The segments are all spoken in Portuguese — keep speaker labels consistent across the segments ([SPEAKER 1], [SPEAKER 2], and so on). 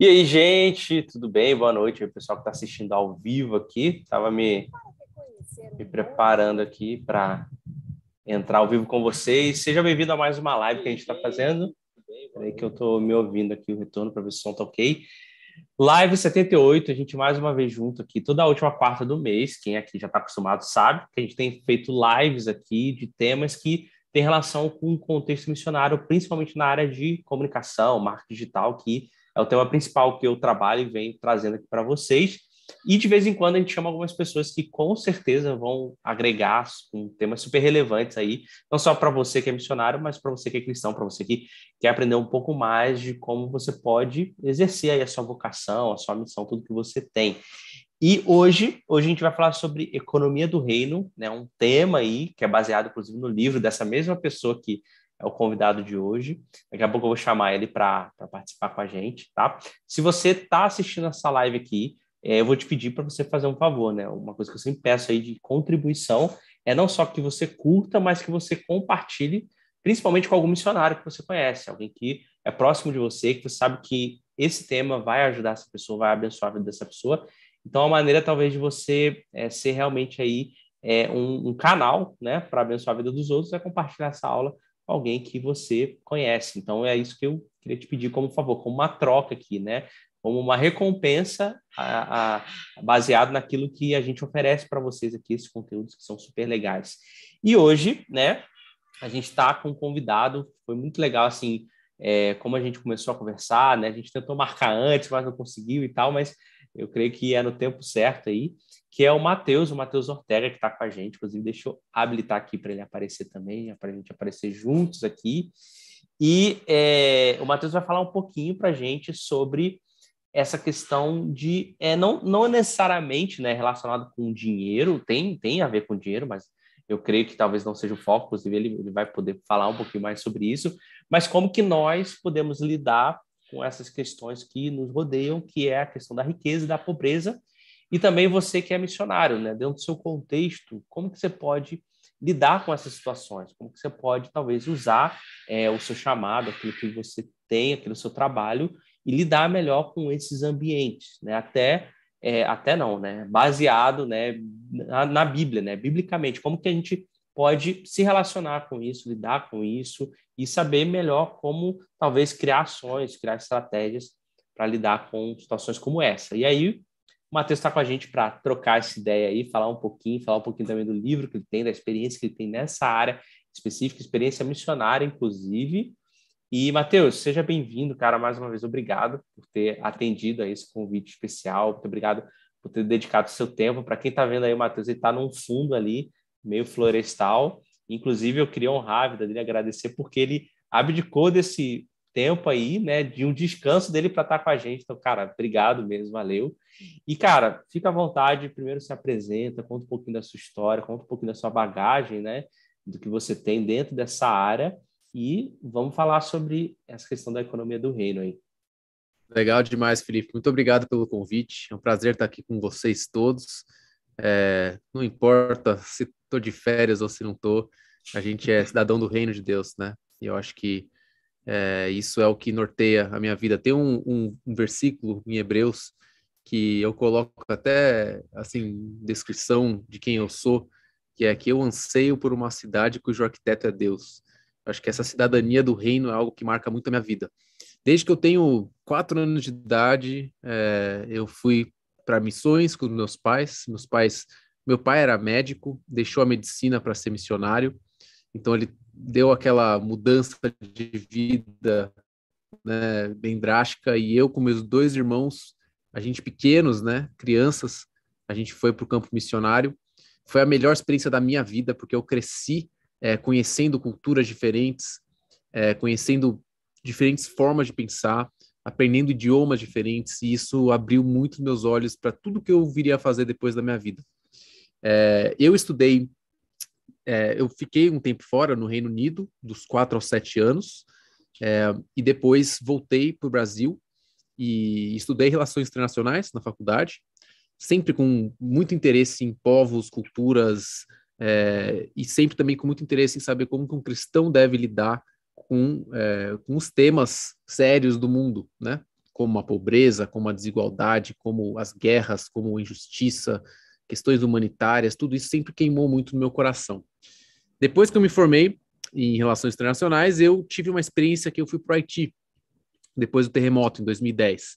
[SPEAKER 1] E aí, gente, tudo bem? Boa noite, o pessoal que está assistindo ao vivo aqui. Estava me, me preparando aqui para entrar ao vivo com vocês. Seja bem-vindo a mais uma live que a gente está fazendo. Peraí que eu estou me ouvindo aqui o retorno para ver se o som está ok. Live 78, a gente mais uma vez junto aqui, toda a última quarta do mês. Quem aqui já está acostumado sabe que a gente tem feito lives aqui de temas que têm relação com o contexto missionário, principalmente na área de comunicação, marketing digital, que é o tema principal que eu trabalho e venho trazendo aqui para vocês. E de vez em quando a gente chama algumas pessoas que com certeza vão agregar com temas super relevantes aí, não só para você que é missionário, mas para você que é cristão, para você que quer aprender um pouco mais de como você pode exercer aí a sua vocação, a sua missão, tudo que você tem. E hoje, hoje a gente vai falar sobre economia do reino, né? Um tema aí que é baseado inclusive no livro dessa mesma pessoa que é o convidado de hoje. Daqui a pouco eu vou chamar ele para participar com a gente, tá? Se você está assistindo essa live aqui, é, eu vou te pedir para você fazer um favor, né? Uma coisa que eu sempre peço aí de contribuição é não só que você curta, mas que você compartilhe, principalmente com algum missionário que você conhece, alguém que é próximo de você, que você sabe que esse tema vai ajudar essa pessoa, vai abençoar a vida dessa pessoa. Então, é a maneira talvez de você é, ser realmente aí é, um, um canal, né, para abençoar a vida dos outros é compartilhar essa aula com alguém que você conhece. Então, é isso que eu queria te pedir como favor, como uma troca aqui, né? como uma recompensa a, a, baseado naquilo que a gente oferece para vocês aqui, esses conteúdos que são super legais. E hoje, né, a gente está com um convidado, foi muito legal, assim, é, como a gente começou a conversar, né, a gente tentou marcar antes, mas não conseguiu e tal, mas eu creio que é no tempo certo aí, que é o Matheus, o Matheus Ortega, que está com a gente, inclusive deixa eu habilitar aqui para ele aparecer também, para a gente aparecer juntos aqui. E é, o Matheus vai falar um pouquinho para a gente sobre essa questão de é, não, não necessariamente né, relacionado com dinheiro, tem, tem a ver com dinheiro, mas eu creio que talvez não seja o foco, inclusive ele, ele vai poder falar um pouquinho mais sobre isso, mas como que nós podemos lidar com essas questões que nos rodeiam, que é a questão da riqueza e da pobreza, e também você que é missionário, né, dentro do seu contexto, como que você pode lidar com essas situações, como que você pode talvez usar é, o seu chamado, aquilo que você tem, aquilo seu trabalho, e lidar melhor com esses ambientes, né? Até é, até não, né? Baseado, né, na, na, Bíblia, né? Biblicamente, como que a gente pode se relacionar com isso, lidar com isso e saber melhor como talvez criar ações, criar estratégias para lidar com situações como essa. E aí, o Matheus está com a gente para trocar essa ideia aí, falar um pouquinho, falar um pouquinho também do livro que ele tem, da experiência que ele tem nessa área específica, experiência missionária, inclusive, e, Matheus, seja bem-vindo, cara, mais uma vez, obrigado por ter atendido a esse convite especial, muito obrigado por ter dedicado seu tempo. Para quem está vendo aí o Matheus, ele está num fundo ali, meio florestal. Inclusive, eu queria honrar a vida dele, agradecer, porque ele abdicou desse tempo aí, né, de um descanso dele para estar tá com a gente. Então, cara, obrigado mesmo, valeu. E, cara, fica à vontade, primeiro se apresenta, conta um pouquinho da sua história, conta um pouquinho da sua bagagem, né, do que você tem dentro dessa área e vamos falar sobre essa questão da economia do reino aí.
[SPEAKER 2] Legal demais, Felipe. Muito obrigado pelo convite. É um prazer estar aqui com vocês todos. É, não importa se estou de férias ou se não estou, a gente é cidadão do reino de Deus, né? E eu acho que é, isso é o que norteia a minha vida. Tem um, um, um versículo em Hebreus que eu coloco até, assim, descrição de quem eu sou, que é que eu anseio por uma cidade cujo arquiteto é Deus. Acho que essa cidadania do reino é algo que marca muito a minha vida. Desde que eu tenho quatro anos de idade, é, eu fui para missões com meus pais. Meus pais, meu pai era médico, deixou a medicina para ser missionário. Então ele deu aquela mudança de vida, né, bem drástica. E eu com meus dois irmãos, a gente pequenos, né, crianças, a gente foi para o campo missionário. Foi a melhor experiência da minha vida porque eu cresci é, conhecendo culturas diferentes, é, conhecendo diferentes formas de pensar, aprendendo idiomas diferentes, e isso abriu muito meus olhos para tudo que eu viria a fazer depois da minha vida. É, eu estudei, é, eu fiquei um tempo fora no Reino Unido, dos quatro aos sete anos, é, e depois voltei para o Brasil e estudei Relações Internacionais na faculdade, sempre com muito interesse em povos, culturas, é, e sempre também com muito interesse em saber como um cristão deve lidar com, é, com os temas sérios do mundo, né? Como a pobreza, como a desigualdade, como as guerras, como a injustiça, questões humanitárias, tudo isso sempre queimou muito no meu coração. Depois que eu me formei em relações internacionais, eu tive uma experiência que eu fui para o Haiti, depois do terremoto, em 2010.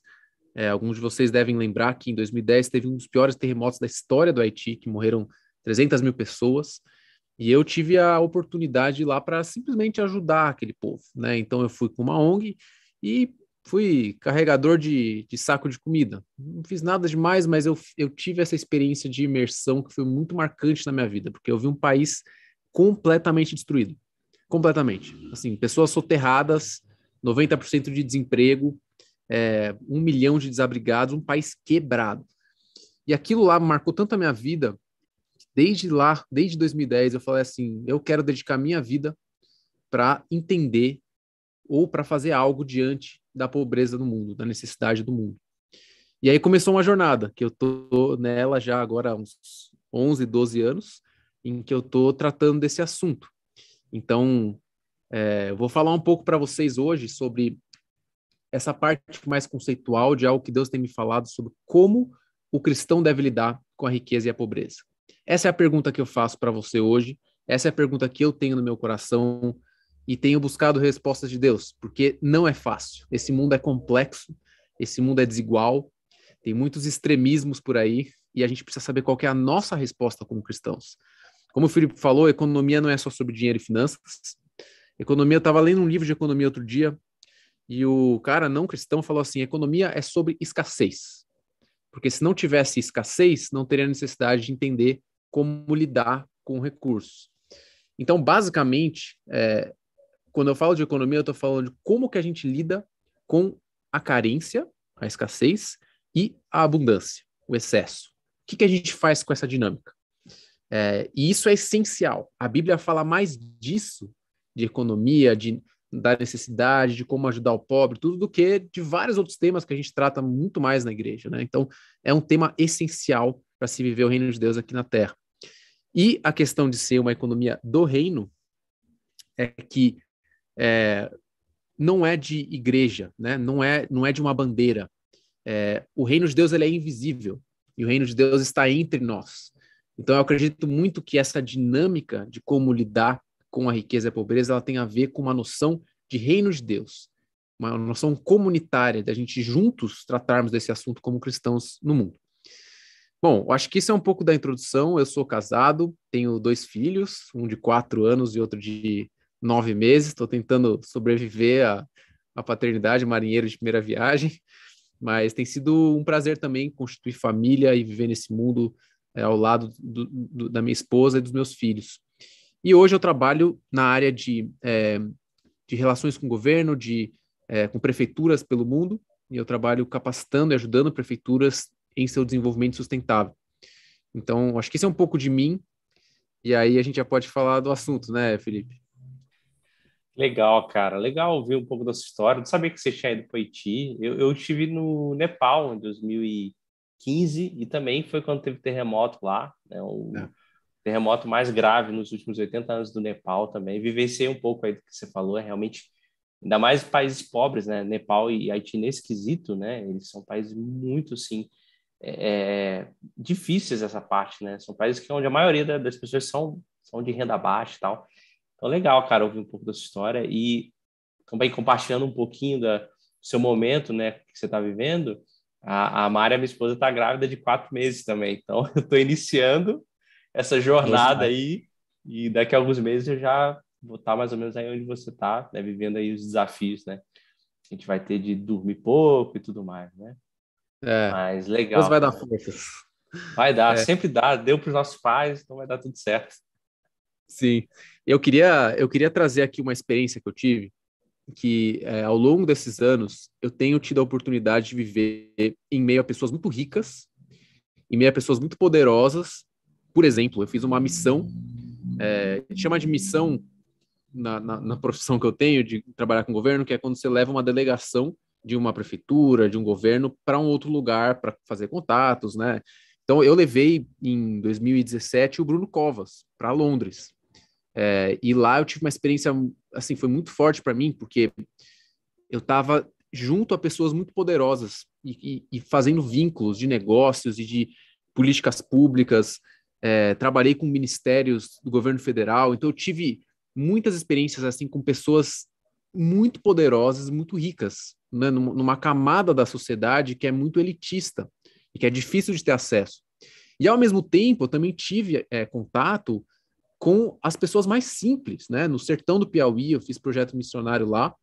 [SPEAKER 2] É, alguns de vocês devem lembrar que em 2010 teve um dos piores terremotos da história do Haiti, que morreram 300 mil pessoas, e eu tive a oportunidade lá para simplesmente ajudar aquele povo, né? Então eu fui com uma ONG e fui carregador de, de saco de comida. Não fiz nada demais, mas eu, eu tive essa experiência de imersão que foi muito marcante na minha vida, porque eu vi um país completamente destruído. Completamente. Assim, pessoas soterradas, 90% de desemprego, é, um milhão de desabrigados, um país quebrado. E aquilo lá marcou tanto a minha vida desde lá, desde 2010, eu falei assim: eu quero dedicar minha vida para entender ou para fazer algo diante da pobreza do mundo, da necessidade do mundo. E aí começou uma jornada que eu tô nela já agora há uns 11, 12 anos, em que eu tô tratando desse assunto. Então, é, eu vou falar um pouco para vocês hoje sobre essa parte mais conceitual de algo que Deus tem me falado sobre como o cristão deve lidar com a riqueza e a pobreza. Essa é a pergunta que eu faço para você hoje. Essa é a pergunta que eu tenho no meu coração e tenho buscado respostas de Deus, porque não é fácil. Esse mundo é complexo, esse mundo é desigual, tem muitos extremismos por aí e a gente precisa saber qual é a nossa resposta como cristãos. Como o Felipe falou, economia não é só sobre dinheiro e finanças. Economia, eu estava lendo um livro de economia outro dia e o cara não cristão falou assim: economia é sobre escassez. Porque se não tivesse escassez, não teria necessidade de entender como lidar com recursos. Então, basicamente, é, quando eu falo de economia, eu estou falando de como que a gente lida com a carência, a escassez, e a abundância, o excesso. O que, que a gente faz com essa dinâmica? É, e isso é essencial. A Bíblia fala mais disso, de economia, de da necessidade, de como ajudar o pobre, tudo do que de vários outros temas que a gente trata muito mais na igreja, né? Então, é um tema essencial para se viver o reino de Deus aqui na Terra. E a questão de ser uma economia do reino é que é, não é de igreja, né? Não é, não é de uma bandeira. É, o reino de Deus ele é invisível e o reino de Deus está entre nós. Então, eu acredito muito que essa dinâmica de como lidar com a riqueza e a pobreza, ela tem a ver com uma noção de reino de Deus, uma noção comunitária, da gente juntos tratarmos desse assunto como cristãos no mundo. Bom, acho que isso é um pouco da introdução. Eu sou casado, tenho dois filhos, um de quatro anos e outro de nove meses. Estou tentando sobreviver à, à paternidade, marinheiro de primeira viagem, mas tem sido um prazer também constituir família e viver nesse mundo é, ao lado do, do, da minha esposa e dos meus filhos. E hoje eu trabalho na área de, é, de relações com o governo, de, é, com prefeituras pelo mundo, e eu trabalho capacitando e ajudando prefeituras em seu desenvolvimento sustentável. Então, acho que isso é um pouco de mim, e aí a gente já pode falar do assunto, né, Felipe? Legal, cara. Legal ouvir um pouco da sua
[SPEAKER 1] história. Não sabia que você tinha ido para o Haiti. Eu, eu estive no Nepal em 2015 e também foi quando teve terremoto lá. Né? O, é terremoto mais grave nos últimos 80 anos do Nepal também. Vivenciei um pouco aí do que você falou, é realmente ainda mais países pobres, né? Nepal e Haiti nem esquisito, né? Eles são países muito, sim, é, é, difíceis essa parte, né? São países que onde a maioria das pessoas são são de renda baixa e tal. Então legal, cara, ouvir um pouco da sua história e também compartilhando um pouquinho da, do seu momento, né, que você está vivendo. A, a Maria, minha esposa, está grávida de quatro meses também, então eu estou iniciando essa jornada aí. E daqui a alguns meses eu já vou estar tá mais ou menos aí onde você está, né? Vivendo aí os desafios, né? A gente vai ter de dormir pouco e tudo mais, né? É. Mas legal. Deus vai dar forças. Vai dar, é. sempre dá. Deu para os nossos pais, então vai dar tudo certo.
[SPEAKER 2] Sim. Eu queria, eu queria trazer aqui uma experiência que eu tive, que é, ao longo desses anos eu tenho tido a oportunidade de viver em meio a pessoas muito ricas, em meio a pessoas muito poderosas por exemplo, eu fiz uma missão, é, chama de missão na, na, na profissão que eu tenho de trabalhar com governo, que é quando você leva uma delegação de uma prefeitura, de um governo, para um outro lugar para fazer contatos, né? Então, eu levei em 2017 o Bruno Covas para Londres. É, e lá eu tive uma experiência, assim, foi muito forte para mim, porque eu estava junto a pessoas muito poderosas e, e, e, fazendo vínculos de negócios e de políticas públicas é, trabalhei com ministérios do governo federal, então eu tive muitas experiências assim com pessoas muito poderosas, muito ricas, né, numa camada da sociedade que é muito elitista e que é difícil de ter acesso. E ao mesmo tempo, eu também tive é, contato com as pessoas mais simples, né? No sertão do Piauí, eu fiz projeto missionário lá,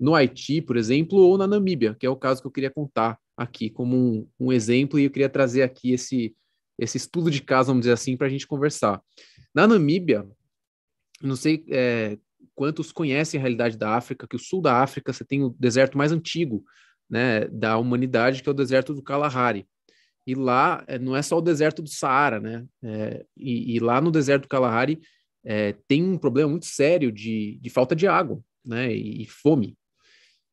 [SPEAKER 2] no Haiti, por exemplo, ou na Namíbia, que é o caso que eu queria contar aqui como um, um exemplo, e eu queria trazer aqui esse esse estudo de caso, vamos dizer assim, para a gente conversar. Na Namíbia, não sei é, quantos conhecem a realidade da África, que o sul da África você tem o deserto mais antigo né, da humanidade, que é o deserto do Kalahari. E lá é, não é só o deserto do Saara, né? É, e, e, lá no deserto do Kalahari é, tem um problema muito sério de, de falta de água, né? E, e fome.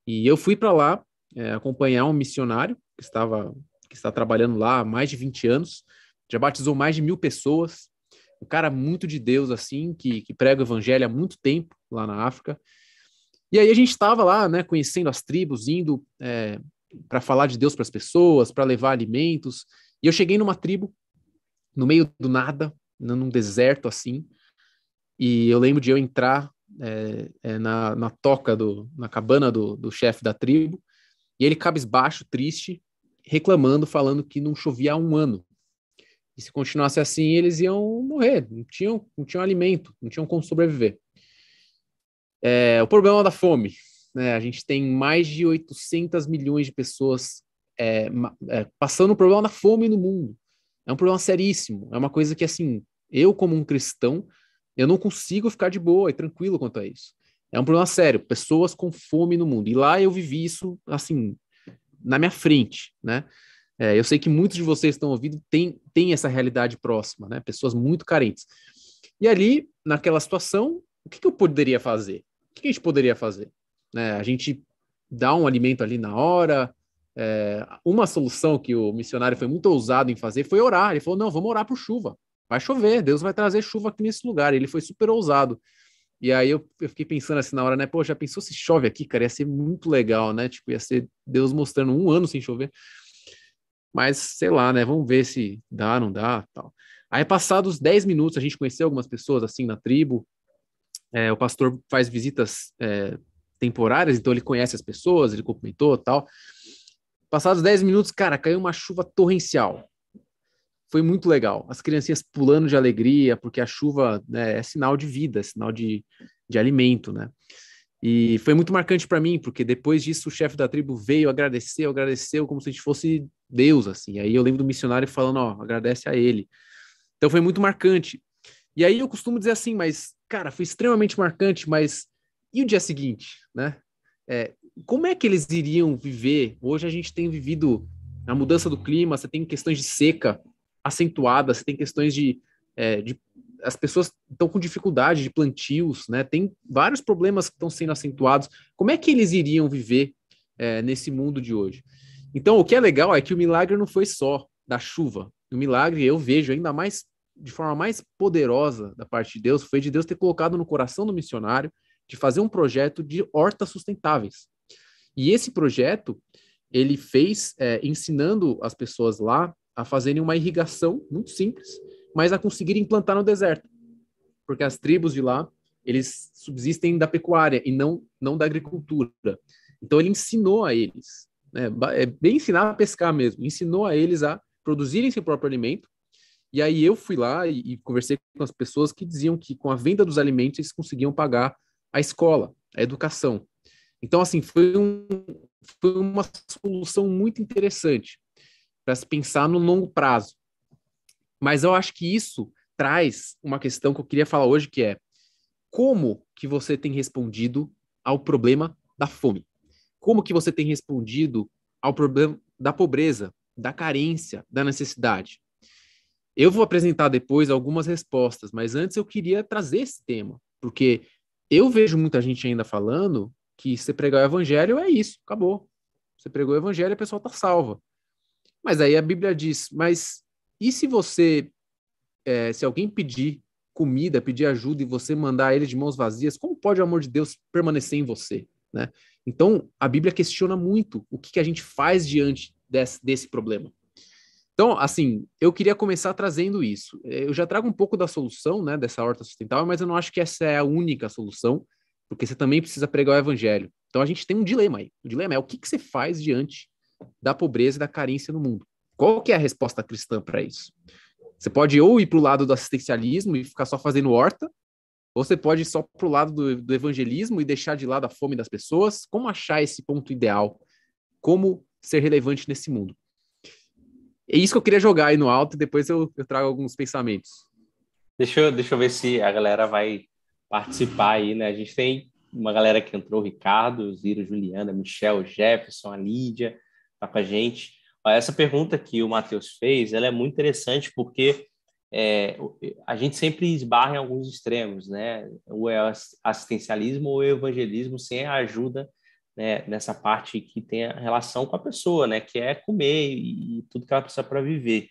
[SPEAKER 2] E eu fui para lá é, acompanhar um missionário que estava que está trabalhando lá há mais de 20 anos já batizou mais de mil pessoas, um cara muito de Deus, assim, que, que prega o evangelho há muito tempo lá na África. E aí a gente estava lá, né, conhecendo as tribos, indo é, para falar de Deus para as pessoas, para levar alimentos. E eu cheguei numa tribo, no meio do nada, né, num deserto assim, e eu lembro de eu entrar é, é, na, na, toca, do, na cabana do, do chefe da tribo, e ele cabisbaixo, triste, reclamando, falando que não chovia há um ano. E se continuasse assim, eles iam morrer, não tinham, não tinham alimento, não tinham como sobreviver. É, o problema da fome. Né? A gente tem mais de 800 milhões de pessoas é, é, passando o problema da fome no mundo. É um problema seríssimo. É uma coisa que, assim, eu, como um cristão, eu não consigo ficar de boa e tranquilo quanto a isso. É um problema sério. Pessoas com fome no mundo. E lá eu vivi isso, assim, na minha frente, né? É, eu sei que muitos de vocês estão ouvindo têm tem essa realidade próxima, né? Pessoas muito carentes. E ali, naquela situação, o que, que eu poderia fazer? O que, que a gente poderia fazer? Né? A gente dá um alimento ali na hora. É, uma solução que o missionário foi muito ousado em fazer foi orar. Ele falou: não, vamos orar por chuva. Vai chover, Deus vai trazer chuva aqui nesse lugar. Ele foi super ousado. E aí eu, eu, fiquei pensando assim na hora, né? Pô, já pensou se chove aqui, cara? Ia ser muito legal, né? Tipo, ia ser Deus mostrando um ano sem chover. Mas, sei lá, né? Vamos ver se dá, não dá, tal. Aí, passados 10 minutos, a gente conheceu algumas pessoas, assim, na tribo. É, o pastor faz visitas é, temporárias, então ele conhece as pessoas, ele cumprimentou, tal. Passados 10 minutos, cara, caiu uma chuva torrencial. Foi muito legal. As criancinhas pulando de alegria, porque a chuva né, é sinal de vida, é sinal de, de alimento, né? E foi muito marcante para mim, porque depois disso o chefe da tribo veio, agradeceu, agradeceu como se a gente fosse Deus, assim. Aí eu lembro do missionário falando, ó, agradece a ele. Então foi muito marcante. E aí eu costumo dizer assim, mas, cara, foi extremamente marcante, mas e o dia seguinte, né? É, como é que eles iriam viver? Hoje a gente tem vivido a mudança do clima, você tem questões de seca acentuada, você tem questões de, é, de as pessoas estão com dificuldade de plantios, né? Tem vários problemas que estão sendo acentuados. Como é que eles iriam viver é, nesse mundo de hoje? Então, o que é legal é que o milagre não foi só da chuva. O milagre eu vejo ainda mais de forma mais poderosa da parte de Deus foi de Deus ter colocado no coração do missionário de fazer um projeto de hortas sustentáveis. E esse projeto ele fez é, ensinando as pessoas lá a fazerem uma irrigação muito simples mas a conseguirem plantar no deserto, porque as tribos de lá eles subsistem da pecuária e não não da agricultura. Então ele ensinou a eles, né, é bem ensinar a pescar mesmo, ensinou a eles a produzirem seu próprio alimento. E aí eu fui lá e, e conversei com as pessoas que diziam que com a venda dos alimentos eles conseguiam pagar a escola, a educação. Então assim foi, um, foi uma solução muito interessante para se pensar no longo prazo. Mas eu acho que isso traz uma questão que eu queria falar hoje, que é como que você tem respondido ao problema da fome? Como que você tem respondido ao problema da pobreza, da carência, da necessidade? Eu vou apresentar depois algumas respostas, mas antes eu queria trazer esse tema, porque eu vejo muita gente ainda falando que você pregar o evangelho é isso, acabou. Você pregou o evangelho, a pessoa está salva. Mas aí a Bíblia diz, mas e se você, é, se alguém pedir comida, pedir ajuda e você mandar ele de mãos vazias, como pode o amor de Deus permanecer em você? Né? Então, a Bíblia questiona muito o que, que a gente faz diante desse, desse problema. Então, assim, eu queria começar trazendo isso. É, eu já trago um pouco da solução, né, dessa horta sustentável, mas eu não acho que essa é a única solução, porque você também precisa pregar o evangelho. Então, a gente tem um dilema aí. O dilema é o que, que você faz diante da pobreza e da carência no mundo. Qual que é a resposta cristã para isso? Você pode ou ir para o lado do assistencialismo e ficar só fazendo horta, ou você pode ir só para o lado do, do evangelismo e deixar de lado a fome das pessoas. Como achar esse ponto ideal? Como ser relevante nesse mundo? É isso que eu queria jogar aí no alto, e depois eu, eu trago alguns pensamentos. Deixa eu, deixa eu ver se a galera
[SPEAKER 1] vai participar aí, né? A gente tem uma galera que entrou, Ricardo, Ziro, Juliana, Michel, Jefferson, a Lídia, tá com a gente. Essa pergunta que o Matheus fez, ela é muito interessante porque é, a gente sempre esbarra em alguns extremos, né? Ou é assistencialismo ou é evangelismo sem a ajuda né, nessa parte que tem a relação com a pessoa, né? Que é comer e, e tudo que ela precisa para viver.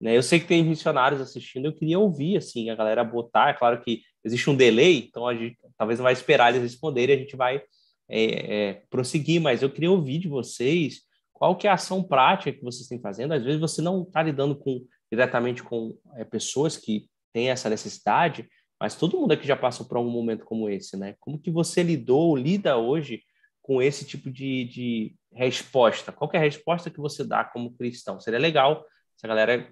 [SPEAKER 1] Né? Eu sei que tem missionários assistindo, eu queria ouvir assim a galera botar. É claro que existe um delay, então a gente talvez não vai esperar eles responderem, a gente vai é, é, prosseguir. Mas eu queria ouvir de vocês qual que é a ação prática que vocês têm fazendo? Às vezes você não está lidando com, diretamente com é, pessoas que têm essa necessidade, mas todo mundo aqui já passou por algum momento como esse, né? Como que você lidou, lida hoje com esse tipo de, de resposta? Qual é a resposta que você dá como cristão? Seria legal se a galera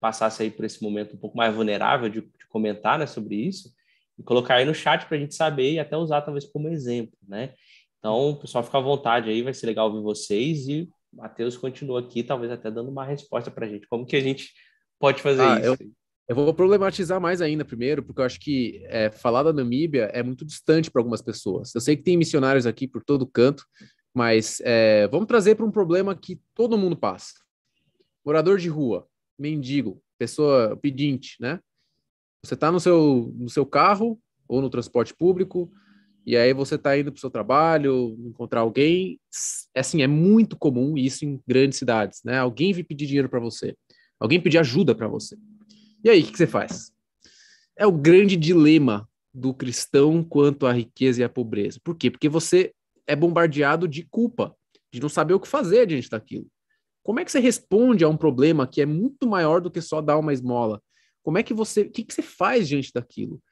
[SPEAKER 1] passasse aí por esse momento um pouco mais vulnerável de, de comentar né, sobre isso e colocar aí no chat para a gente saber e até usar talvez como exemplo, né? Então, pessoal, fica à vontade aí, vai ser legal ouvir vocês e Matheus continua aqui, talvez até dando uma resposta para a gente. Como que a gente pode fazer ah, isso?
[SPEAKER 2] Eu, eu, vou problematizar mais ainda primeiro, porque eu acho que é, falar da Namíbia é muito distante para algumas pessoas. Eu sei que tem missionários aqui por todo canto, mas é, vamos trazer para um problema que todo mundo passa. Morador de rua, mendigo, pessoa pedinte, né? Você está no seu, no seu carro ou no transporte público, e aí você está indo para o seu trabalho, encontrar alguém, é assim, é muito comum isso em grandes cidades, né? Alguém vir pedir dinheiro para você, alguém pedir ajuda para você. E aí, o que, que você faz? É o grande dilema do cristão quanto à riqueza e à pobreza. Por quê? Porque você é bombardeado de culpa, de não saber o que fazer diante daquilo. Como é que você responde a um problema que é muito maior do que só dar uma esmola? Como é que você, o que, que você faz diante daquilo?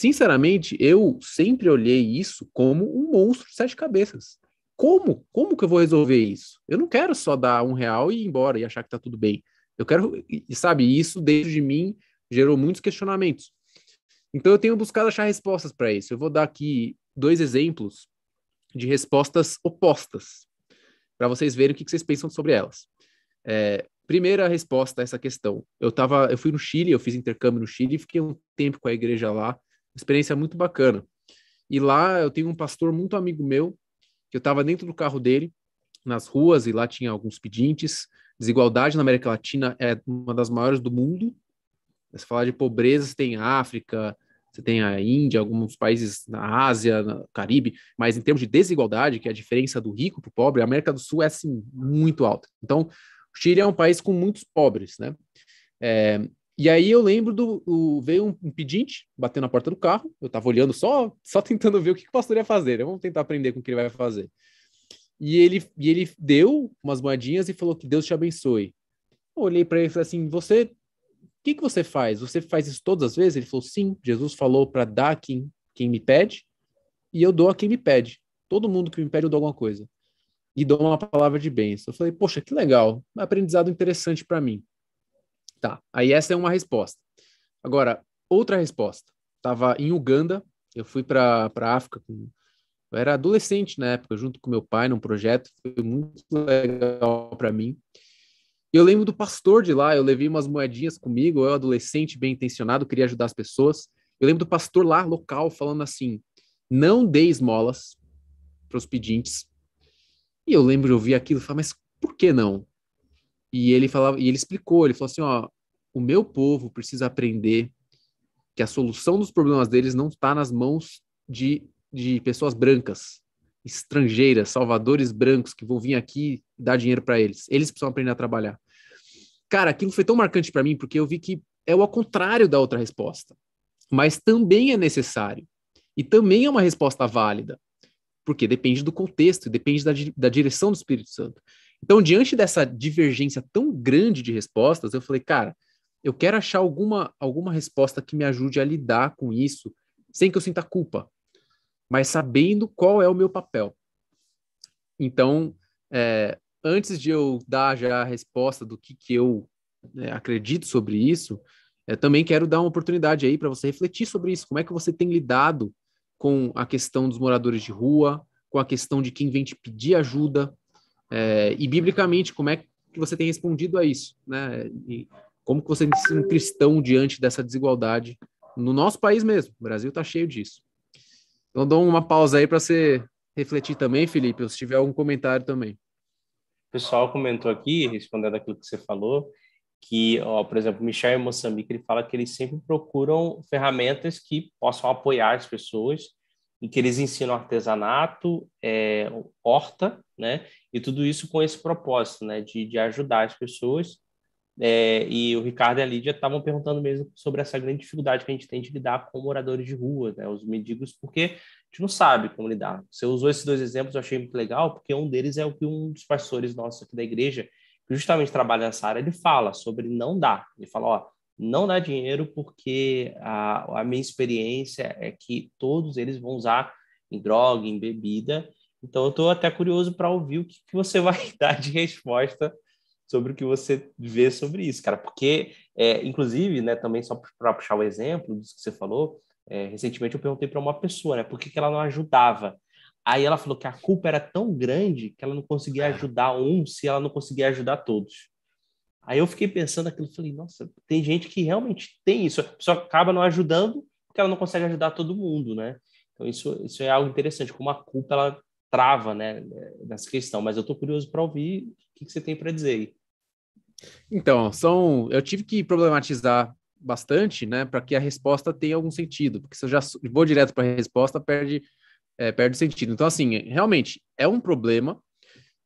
[SPEAKER 2] Sinceramente, eu sempre olhei isso como um monstro de sete cabeças. Como? Como que eu vou resolver isso? Eu não quero só dar um real e ir embora e achar que tá tudo bem. Eu quero, e sabe, isso dentro de mim gerou muitos questionamentos. Então eu tenho buscado achar respostas para isso. Eu vou dar aqui dois exemplos de respostas opostas para vocês verem o que, vocês pensam sobre elas. É, primeira resposta a essa questão. Eu tava, eu fui no Chile, eu fiz intercâmbio no Chile, fiquei um tempo com a igreja lá experiência muito bacana. E lá eu tenho um pastor muito amigo meu, que eu estava dentro do carro dele, nas ruas, e lá tinha alguns pedintes. Desigualdade na América Latina é uma das maiores do mundo. Se falar de pobreza, você tem África, você tem a Índia, alguns países na Ásia, no Caribe, mas em termos de desigualdade, que é a diferença do rico para o pobre, a América do Sul é assim, muito alta. Então, o Chile é um país com muitos pobres, né? É, e aí eu lembro do. O, veio um, um pedinte batendo na porta do carro. Eu tava olhando só, só tentando ver o que, que o pastor ia fazer. Né? Vamos tentar aprender com o que ele vai fazer. E ele, e ele deu umas moedinhas e falou que Deus te abençoe. Eu olhei para ele e falei assim: Você, o que, que você faz? Você faz isso todas as vezes? Ele falou: Sim, Jesus falou para dar quem, quem me pede e eu dou a quem me pede. Todo mundo que me pede, eu dou alguma coisa. E dou uma palavra de bênção. Eu falei: Poxa, que legal, um aprendizado interessante para mim. Tá, aí essa é uma resposta. Agora, outra resposta. Estava em Uganda, eu fui para a África, com... eu era adolescente na época, junto com meu pai, num projeto, foi muito legal para mim. E eu lembro do pastor de lá, eu levei umas moedinhas comigo, eu adolescente, bem intencionado, queria ajudar as pessoas. Eu lembro do pastor lá, local, falando assim, não dê esmolas para os pedintes. E eu lembro de ouvir aquilo e falar, mas por que não? E ele falava, e ele explicou, ele falou assim, ó, o meu povo precisa aprender que a solução dos problemas deles não está nas mãos de, de pessoas brancas, estrangeiras, salvadores brancos que vão vir aqui dar dinheiro para eles. Eles precisam aprender a trabalhar. Cara, aquilo foi tão marcante para mim porque eu vi que é o contrário da outra resposta, mas também é necessário e também é uma resposta válida, porque depende do contexto, depende da, da direção do Espírito Santo. Então, diante dessa divergência tão grande de respostas, eu falei, cara, eu quero achar alguma, alguma resposta que me ajude a lidar com isso sem que eu sinta culpa, mas sabendo qual é o meu papel. Então, é, antes de eu dar já a resposta do que, que eu né, acredito sobre isso, eu também quero dar uma oportunidade aí para você refletir sobre isso. Como é que você tem lidado com a questão dos moradores de rua, com a questão de quem vem te pedir ajuda, é, e biblicamente, como é que você tem respondido a isso? Né? E como que você é um cristão diante dessa desigualdade no nosso país mesmo? O Brasil está cheio disso. Então, dou uma pausa aí para você refletir também, Felipe, ou se tiver algum comentário também. O pessoal comentou aqui, respondendo aquilo que você falou, que,
[SPEAKER 1] ó, por exemplo, Michel em Moçambique, ele fala que eles sempre procuram ferramentas que possam apoiar as pessoas em que eles ensinam artesanato, é, horta, né? E tudo isso com esse propósito, né? De, de ajudar as pessoas. É, e o Ricardo e a Lídia estavam perguntando mesmo sobre essa grande dificuldade que a gente tem de lidar com moradores de rua, né? Os mendigos, porque a gente não sabe como lidar. Você usou esses dois exemplos, eu achei muito legal, porque um deles é o que um dos pastores nossos aqui da igreja, que justamente trabalha nessa área, ele fala sobre não dar. Ele fala, ó, não dá dinheiro porque a, a minha experiência é que todos eles vão usar em droga, em bebida. Então, eu estou até curioso para ouvir o que, que, você vai dar de resposta sobre o que você vê sobre isso, cara. Porque, é, inclusive, né, também só para puxar o exemplo disso que você falou, é, recentemente eu perguntei para uma pessoa, né, por que, que ela não ajudava? Aí ela falou que a culpa era tão grande que ela não conseguia é. ajudar um se ela não conseguia ajudar todos. Aí eu fiquei pensando aquilo, falei, nossa, tem gente que realmente tem isso, só acaba não ajudando porque ela não consegue ajudar todo mundo, né? Então isso, isso é algo interessante, como a culpa ela trava, né, nessa
[SPEAKER 2] questão. Mas eu estou curioso para ouvir o que, que você tem para dizer aí. Então, são, eu tive que problematizar bastante, né, para que a resposta tenha algum sentido, porque se eu já vou direto para a resposta perde é, perde sentido. Então, assim, realmente é um problema.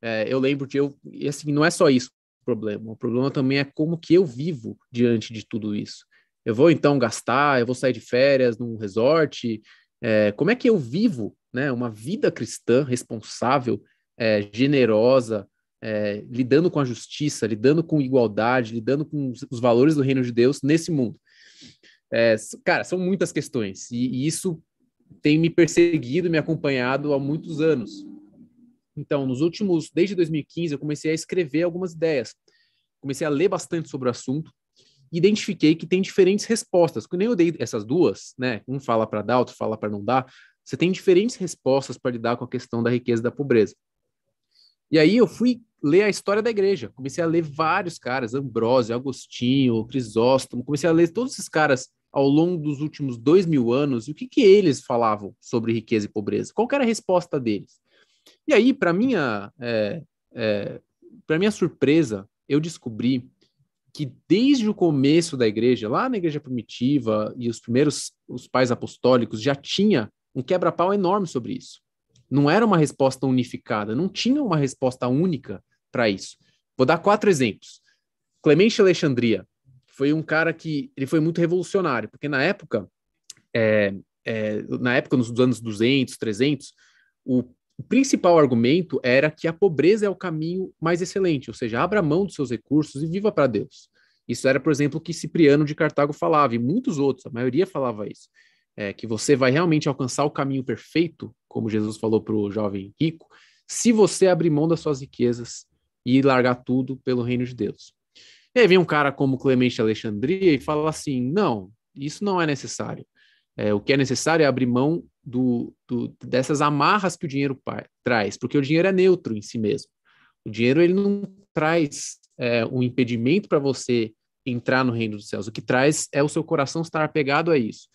[SPEAKER 2] É, eu lembro que eu, e assim, não é só isso, problema. O problema também é como que eu vivo diante de tudo isso. Eu vou então gastar, eu vou sair de férias num resort. É, como é que eu vivo né, uma vida cristã responsável, é, generosa, é, lidando com a justiça, lidando com igualdade, lidando com os valores do reino de Deus nesse mundo? É, cara, são muitas questões e, e isso tem me perseguido, me acompanhado há muitos anos. Então, nos últimos, desde 2015, eu comecei a escrever algumas ideias. Comecei a ler bastante sobre o assunto e identifiquei que tem diferentes respostas. Que nem eu dei essas duas, né? Um fala para dar, outro fala para não dar. Você tem diferentes respostas para lidar com a questão da riqueza e da pobreza. E aí eu fui ler a história da igreja. Comecei a ler vários caras, Ambrósio, Agostinho, Crisóstomo. Comecei a ler todos esses caras ao longo dos últimos dois mil anos. E o que, que eles falavam sobre riqueza e pobreza? Qual era a resposta deles? E aí, para minha, é, é, para minha surpresa, eu descobri que desde o começo da igreja, lá na igreja primitiva e os primeiros os pais apostólicos já tinha um quebra-pau enorme sobre isso. Não era uma resposta unificada, não tinha uma resposta única para isso. Vou dar quatro exemplos. Clemente Alexandria foi um cara que ele foi muito revolucionário, porque na época, é, é, na época nos anos 200, 300, o o principal argumento era que a pobreza é o caminho mais excelente, ou seja, abra mão dos seus recursos e viva para Deus. Isso era, por exemplo, o que Cipriano de Cartago falava, e muitos outros, a maioria falava isso. É, que você vai realmente alcançar o caminho perfeito, como Jesus falou para o jovem rico, se você abrir mão das suas riquezas e largar tudo pelo reino de Deus. E aí vem um cara como Clemente Alexandria e fala assim: não, isso não é necessário. É, o que é necessário é abrir mão do, do, dessas amarras que o dinheiro traz, porque o dinheiro é neutro em si mesmo. O dinheiro ele não traz é, um impedimento para você entrar no reino dos céus. O que traz é o seu coração estar apegado a isso.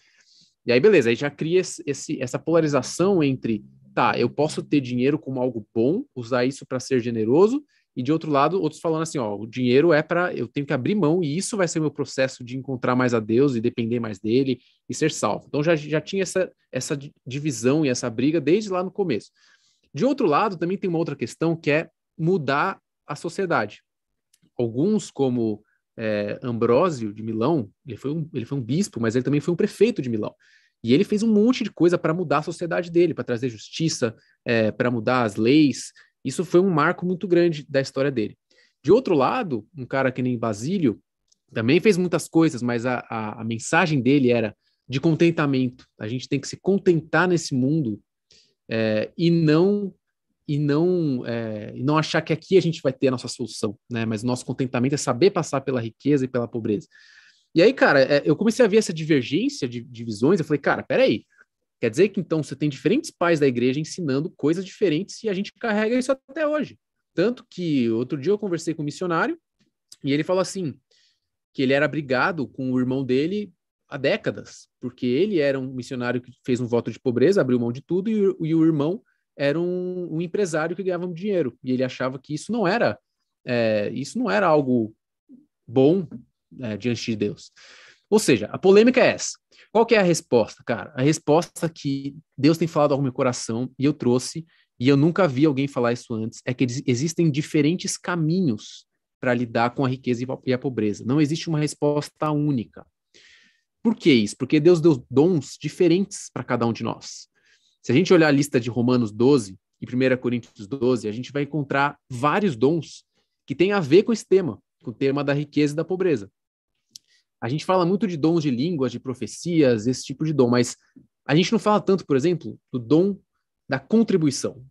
[SPEAKER 2] E aí, beleza, aí já cria esse, essa polarização entre, tá, eu posso ter dinheiro como algo bom, usar isso para ser generoso, e de outro lado, outros falando assim, ó, o dinheiro é para eu tenho que abrir mão e isso vai ser meu processo de encontrar mais a Deus e depender mais dele e ser salvo. Então já, já tinha essa, essa divisão e essa briga desde lá no começo. De outro lado, também tem uma outra questão que é mudar a sociedade. Alguns, como é, Ambrósio de Milão, ele foi, um, ele foi um bispo, mas ele também foi um prefeito de Milão. E ele fez um monte de coisa para mudar a sociedade dele, para trazer justiça, é, para mudar as leis, isso foi um marco muito grande da história dele. De outro lado, um cara que nem Basílio também fez muitas coisas, mas a, a, a mensagem dele era de contentamento. A gente tem que se contentar nesse mundo é, e não e não é, e não achar que aqui a gente vai ter a nossa solução, né? Mas o nosso contentamento é saber passar pela riqueza e pela pobreza. E aí, cara, é, eu comecei a ver essa divergência de, de visões. Eu falei, cara, peraí, Quer dizer que então você tem diferentes pais da igreja ensinando coisas diferentes e a gente carrega isso até hoje. Tanto que outro dia eu conversei com um missionário e ele falou assim: que ele era brigado com o irmão dele há décadas, porque ele era um missionário que fez um voto de pobreza, abriu mão de tudo, e, o, e o irmão era um, um, empresário que ganhava dinheiro. E ele achava que isso não era, é, isso não era algo bom é, diante de Deus. Ou seja, a polêmica é essa. Qual que é a resposta, cara? A resposta que Deus tem falado ao meu coração e eu trouxe, e eu nunca vi alguém falar isso antes, é que existem diferentes caminhos para lidar com a riqueza e a pobreza. Não existe uma resposta única. Por que isso? Porque Deus deu dons diferentes para cada um de nós. Se a gente olhar a lista de Romanos 12 e 1 Coríntios 12, a gente vai encontrar vários dons que têm a ver com esse tema, com o tema da riqueza e da pobreza. A gente fala muito de dons de línguas, de profecias, esse tipo de dom, mas a gente não fala tanto, por exemplo, do dom da contribuição.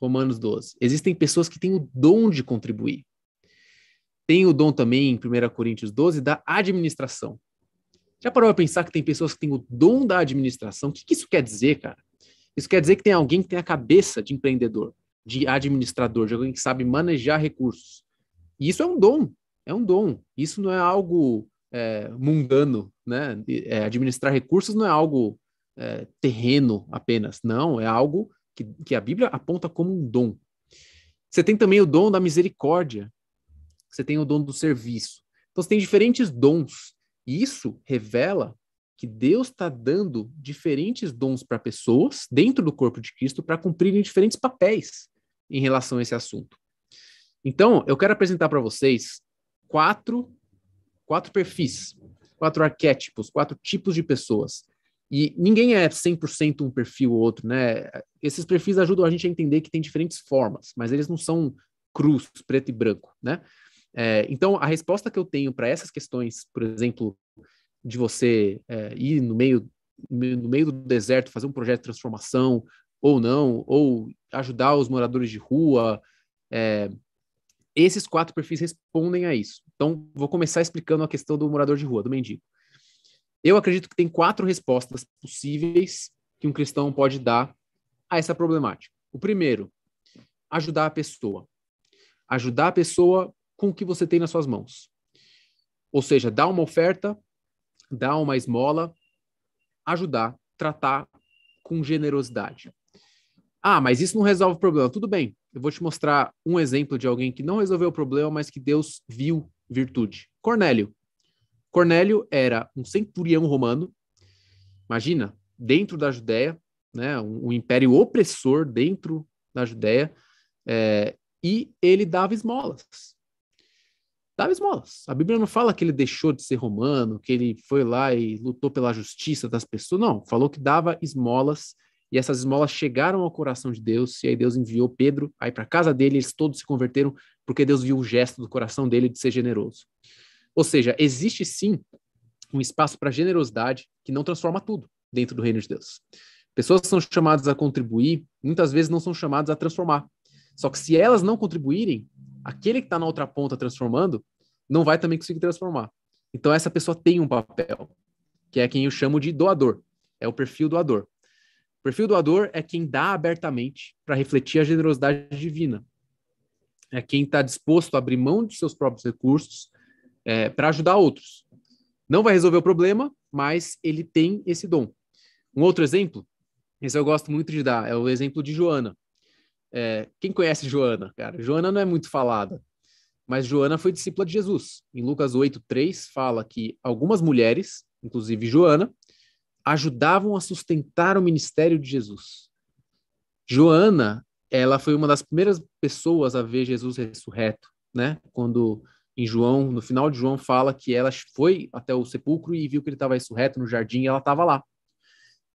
[SPEAKER 2] Romanos 12. Existem pessoas que têm o dom de contribuir. Tem o dom também, em 1 Coríntios 12, da administração. Já parou para pensar que tem pessoas que têm o dom da administração? O que, que isso quer dizer, cara? Isso quer dizer que tem alguém que tem a cabeça de empreendedor, de administrador, de alguém que sabe manejar recursos. E isso é um dom, é um dom. Isso não é algo é, mundano, né? É, administrar recursos não é algo é, terreno apenas, não, é algo que, que a Bíblia aponta como um dom. Você tem também o dom da misericórdia, você tem o dom do serviço. Então você tem diferentes dons, e isso revela que Deus está dando diferentes dons para pessoas dentro do corpo de Cristo para cumprirem diferentes papéis em relação a esse assunto. Então, eu quero apresentar para vocês quatro quatro perfis, quatro arquétipos, quatro tipos de pessoas. E ninguém é 100% um perfil ou outro, né? Esses perfis ajudam a gente a entender que tem diferentes formas, mas eles não são cruz, preto e branco, né? É, então, a resposta que eu tenho para essas questões, por exemplo, de você é, ir no meio, no meio do deserto fazer um projeto de transformação ou não, ou ajudar os moradores de rua, é, esses quatro perfis respondem a isso. Então, vou começar explicando a questão do morador de rua, do mendigo. Eu acredito que tem quatro respostas possíveis que um cristão pode dar a essa problemática. O primeiro, ajudar a pessoa. Ajudar a pessoa com o que você tem nas suas mãos. Ou seja, dar uma oferta, dar uma esmola, ajudar, tratar com generosidade. Ah, mas isso não resolve o problema. Tudo bem. Eu vou te mostrar um exemplo de alguém que não resolveu o problema, mas que Deus viu virtude. Cornélio. Cornélio era um centurião romano. Imagina, dentro da Judéia, né, um, um império opressor dentro da Judéia, é, e ele dava esmolas. Dava esmolas. A Bíblia não fala que ele deixou de ser romano, que ele foi lá e lutou pela justiça das pessoas. Não, falou que dava esmolas e essas esmolas chegaram ao coração de Deus, e aí Deus enviou Pedro aí para casa dele, eles todos se converteram, porque Deus viu o gesto do coração dele de ser generoso. Ou seja, existe sim um espaço para generosidade que não transforma tudo dentro do reino de Deus. Pessoas que são chamadas a contribuir, muitas vezes não são chamadas a transformar. Só que se elas não contribuírem, aquele que está na outra ponta transformando, não vai também conseguir transformar. Então essa pessoa tem um papel, que é quem eu chamo de doador. É o perfil doador. O perfil doador é quem dá abertamente para refletir a generosidade divina. É quem está disposto a abrir mão de seus próprios recursos é, para ajudar outros. Não vai resolver o problema, mas ele tem esse dom. Um outro exemplo, esse eu gosto muito de dar, é o exemplo de Joana. É, quem conhece Joana? Cara, Joana não é muito falada, mas Joana foi discípula de Jesus. Em Lucas 8, 3, fala que algumas mulheres, inclusive Joana, ajudavam a sustentar o ministério de Jesus. Joana, ela foi uma das primeiras pessoas a ver Jesus ressurreto, né? Quando em João, no final de João fala que ela foi até o sepulcro e viu que ele estava ressurreto no jardim, e ela estava lá.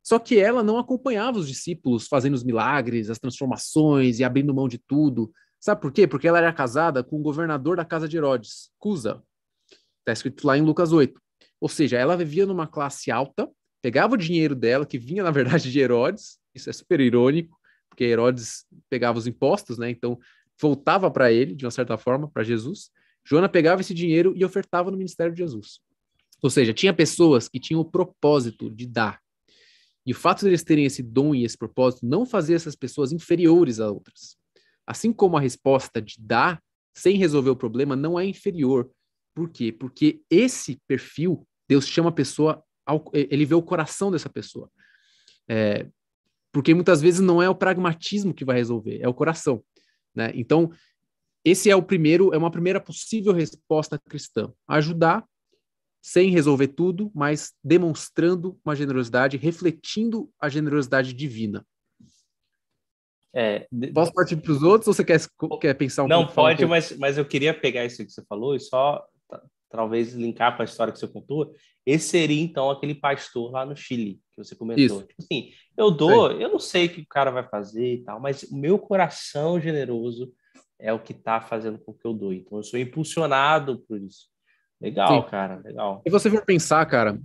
[SPEAKER 2] Só que ela não acompanhava os discípulos fazendo os milagres, as transformações e abrindo mão de tudo. Sabe por quê? Porque ela era casada com o governador da casa de Herodes, Cusa. Está escrito lá em Lucas 8. Ou seja, ela vivia numa classe alta, pegava o dinheiro dela, que vinha, na verdade, de Herodes, isso é super irônico, porque Herodes pegava os impostos, né? Então voltava para ele, de uma certa forma, para Jesus. Joana pegava esse dinheiro e ofertava no ministério de Jesus. Ou seja, tinha pessoas que tinham o propósito de dar. E o fato de eles terem esse dom e esse propósito não fazia essas pessoas inferiores a outras. Assim como a resposta de dar sem resolver o problema não é inferior. Por quê? Porque esse perfil, Deus chama a pessoa ele vê o coração dessa pessoa. É, porque muitas vezes não é o pragmatismo que vai resolver, é o coração. Né? Então, esse é o primeiro, é uma primeira possível resposta cristã. Ajudar sem resolver tudo, mas demonstrando uma generosidade, refletindo a generosidade divina. É, Posso partir para os outros ou você quer, quer pensar um pouco? Não, pode,
[SPEAKER 1] mas, mas eu queria pegar isso que você falou e só talvez linkar com a história que você contou, esse seria então aquele pastor lá no Chile que você comentou. Isso. Tipo assim, eu dou, Sim. eu não sei o que o cara vai fazer e tal, mas o meu coração generoso é o que está fazendo com que eu dou. Então eu sou impulsionado por isso. Legal, Sim.
[SPEAKER 2] cara, legal. E você for pensar, cara,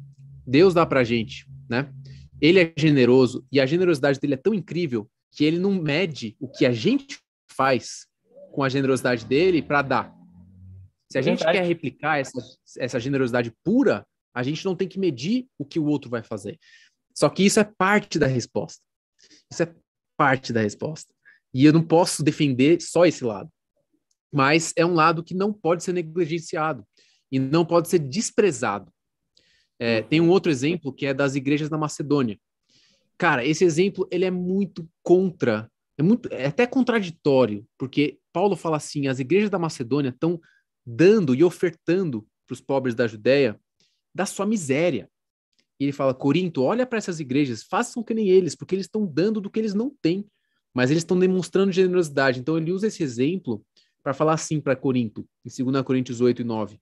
[SPEAKER 2] Deus dá pra gente, né? Ele é generoso e a generosidade dele é tão incrível que ele não mede o que a gente faz com a generosidade dele para dar. Se a é gente Verdade. quer replicar essa, essa generosidade pura, a gente não tem que medir o que o outro vai fazer. Só que isso é parte da resposta. Isso é parte da resposta. E eu não posso defender só esse lado. Mas é um lado que não pode ser negligenciado e não pode ser desprezado. É, tem um outro exemplo que é das igrejas da Macedônia. Cara, esse exemplo ele é muito contra, é muito, é até contraditório, porque Paulo fala assim: as igrejas da Macedônia estão dando e ofertando para os pobres da Judéia da sua miséria. E ele fala: Corinto, olha para essas igrejas, façam que nem eles, porque eles estão dando do que eles não têm, mas eles estão demonstrando generosidade. Então ele usa esse exemplo para falar assim para Corinto, em 2 Coríntios 8 e 9.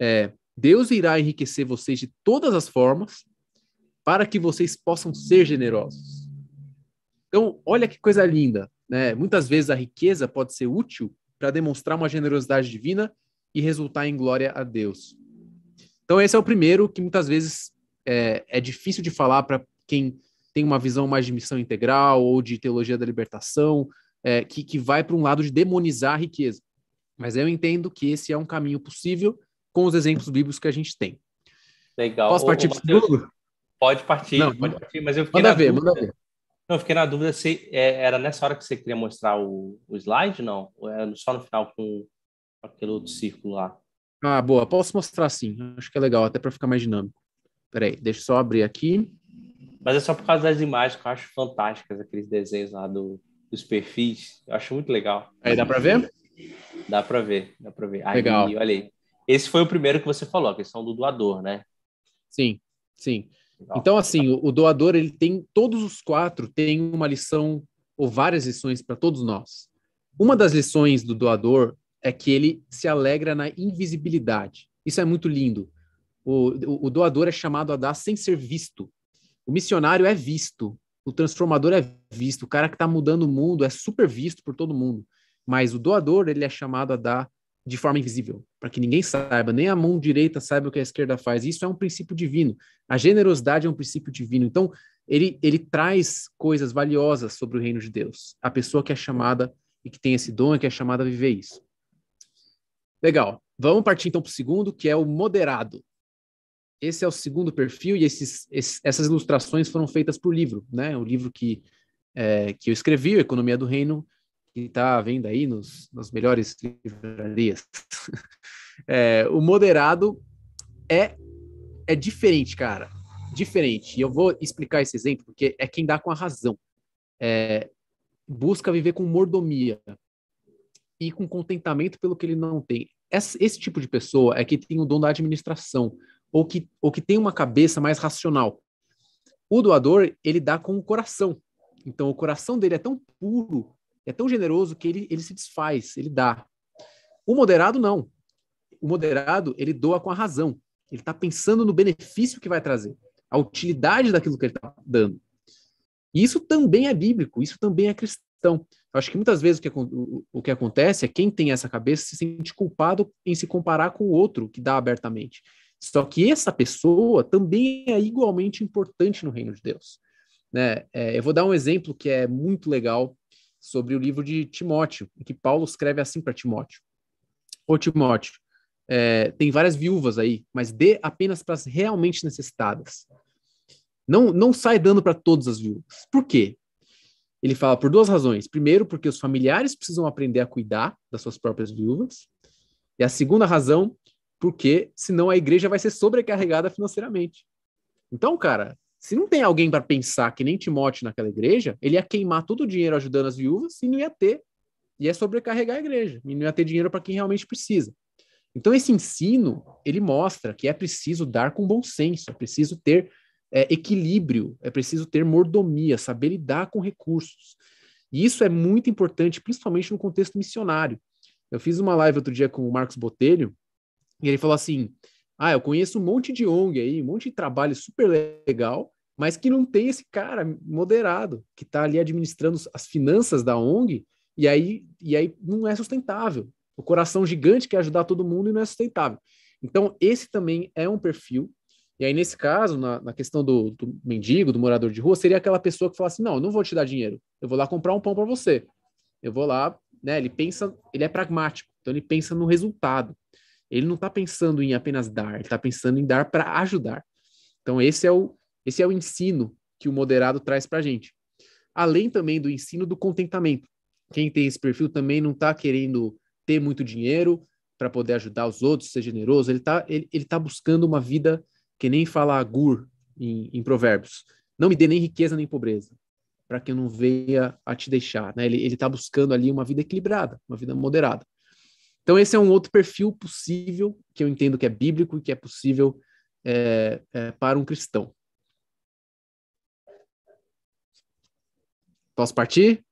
[SPEAKER 2] É, Deus irá enriquecer vocês de todas as formas para que vocês possam ser generosos. Então, olha que coisa linda. Né? Muitas vezes a riqueza pode ser útil para demonstrar uma generosidade divina e resultar em glória a Deus. Então, esse é o primeiro que muitas vezes é, é difícil de falar para quem tem uma visão mais de missão integral ou de teologia da libertação, é, que, que vai para um lado de demonizar a riqueza. Mas eu entendo que esse é um caminho possível com os exemplos bíblicos que a gente tem.
[SPEAKER 1] Legal. Posso partir para o segundo? Pode partir, não, pode partir, mas eu fiquei manda na ver, dúvida. Manda ver. Eu fiquei na dúvida se é, era nessa hora que você queria mostrar o, o slide, não? Ou era é só no final com aquele outro círculo lá.
[SPEAKER 2] Ah, boa. Posso mostrar sim. Acho que é legal, até para ficar mais dinâmico. Peraí, deixa eu só abrir aqui.
[SPEAKER 1] Mas é só por causa das imagens que eu acho fantásticas, aqueles desenhos lá do, dos perfis. Eu acho muito legal. Aí dá para ver? Dá para ver, dá para ver. Aí, legal. Olha aí. Esse foi o primeiro que você falou, a questão
[SPEAKER 2] do doador, né? Sim, sim. Legal. Então, assim, o, o doador, ele tem, todos os quatro, tem uma lição ou várias lições para todos nós. Uma das lições do doador é que ele se alegra na invisibilidade. Isso é muito lindo. O, o, o, doador é chamado a dar sem ser visto. O missionário é visto. O transformador é visto. O cara que está mudando o mundo é super visto por todo mundo. Mas o doador, ele é chamado a dar de forma invisível, para que ninguém saiba, nem a mão direita saiba o que a esquerda faz. Isso é um princípio divino. A generosidade é um princípio divino. Então, ele, ele traz coisas valiosas sobre o reino de Deus. A pessoa que é chamada e que tem esse dom, é que é chamada a viver isso. Legal. Vamos partir então para o segundo, que é o moderado. Esse é o segundo perfil e esses, esses, essas ilustrações foram feitas para o livro, né? O é livro que, é, que eu escrevi, Economia do Reino, que está vendo aí nos, nas melhores livrarias. é, o moderado é, é diferente, cara. Diferente. E eu vou explicar esse exemplo, porque é quem dá com a razão. É, busca viver com mordomia e com contentamento pelo que ele não tem. Esse, esse tipo de pessoa é que tem o dom da administração, ou que, ou que tem uma cabeça mais racional. O doador, ele dá com o coração. Então, o coração dele é tão puro, é tão generoso, que ele, ele se desfaz, ele dá. O moderado, não. O moderado, ele doa com a razão. Ele está pensando no benefício que vai trazer, a utilidade daquilo que ele está dando. E isso também é bíblico, isso também é cristão. Então, acho que muitas vezes o que, o que acontece é quem tem essa cabeça se sente culpado em se comparar com o outro que dá abertamente. Só que essa pessoa também é igualmente importante no reino de Deus. Né? É, eu vou dar um exemplo que é muito legal sobre o livro de Timóteo, em que Paulo escreve assim para Timóteo: Ô Timóteo, é, tem várias viúvas aí, mas dê apenas para as realmente necessitadas. Não, não sai dando para todas as viúvas. Por quê? Ele fala por duas razões. Primeiro, porque os familiares precisam aprender a cuidar das suas próprias viúvas. E a segunda razão, porque senão a igreja vai ser sobrecarregada financeiramente. Então, cara, se não tem alguém para pensar que nem Timóteo naquela igreja, ele ia queimar todo o dinheiro ajudando as viúvas e não ia ter. e Ia sobrecarregar a igreja e não ia ter dinheiro para quem realmente precisa. Então, esse ensino, ele mostra que é preciso dar com bom senso, é preciso ter é, equilíbrio, é preciso ter mordomia, saber lidar com recursos. E isso é muito importante, principalmente no contexto missionário. Eu fiz uma live outro dia com o Marcos Botelho, e ele falou assim: Ah, eu conheço um monte de ONG aí, um monte de trabalho super legal, mas que não tem esse cara moderado, que está ali administrando as finanças da ONG, e aí, e aí não é sustentável. O coração gigante quer ajudar todo mundo e não é sustentável. Então, esse também é um perfil e aí, nesse caso, na, na questão do, do, mendigo, do morador de rua, seria aquela pessoa que fala assim: não, eu não vou te dar dinheiro, eu vou lá comprar um pão para você. Eu vou lá, né? Ele pensa, ele é pragmático, então ele pensa no resultado. Ele não está pensando em apenas dar, ele está pensando em dar para ajudar. Então, esse é, o, esse é o ensino que o moderado traz para a gente. Além também do ensino do contentamento. Quem tem esse perfil também não está querendo ter muito dinheiro para poder ajudar os outros, ser generoso, ele está ele, ele tá buscando uma vida que nem fala gur em, em Provérbios. Não me dê nem riqueza nem pobreza, para que eu não venha a te deixar. Né? Ele está buscando ali uma vida equilibrada, uma vida moderada. Então, esse é um outro perfil possível, que eu entendo que é bíblico e que é possível é, é, para um cristão. Posso partir?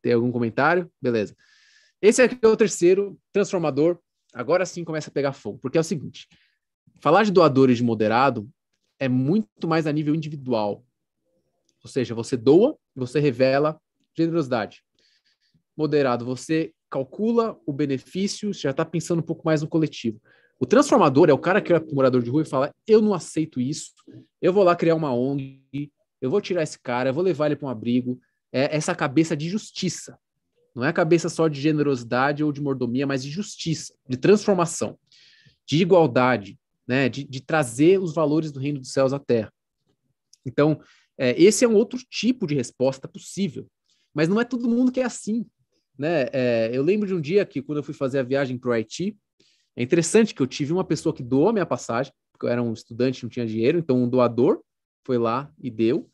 [SPEAKER 2] Tem algum comentário? Beleza. Esse aqui é o terceiro, transformador. Agora sim começa a pegar fogo, porque é o seguinte: Falar de doadores de moderado é muito mais a nível individual. Ou seja, você doa e você revela generosidade. Moderado, você calcula o benefício, você já está pensando um pouco mais no coletivo. O transformador é o cara que é morador de rua e fala: eu não aceito isso, eu vou lá criar uma ONG, eu vou tirar esse cara, eu vou levar ele para um abrigo. É essa cabeça de justiça. Não é a cabeça só de generosidade ou de mordomia, mas de justiça, de transformação, de igualdade, né, de, de trazer os valores do reino dos céus à terra. Então, é, esse é um outro tipo de resposta possível, mas não é todo mundo que é assim. Né? É, eu lembro de um dia que, quando eu fui fazer a viagem para o Haiti, é interessante que eu tive uma pessoa que doou a minha passagem, porque eu era um estudante, não tinha dinheiro, então um doador foi lá e deu.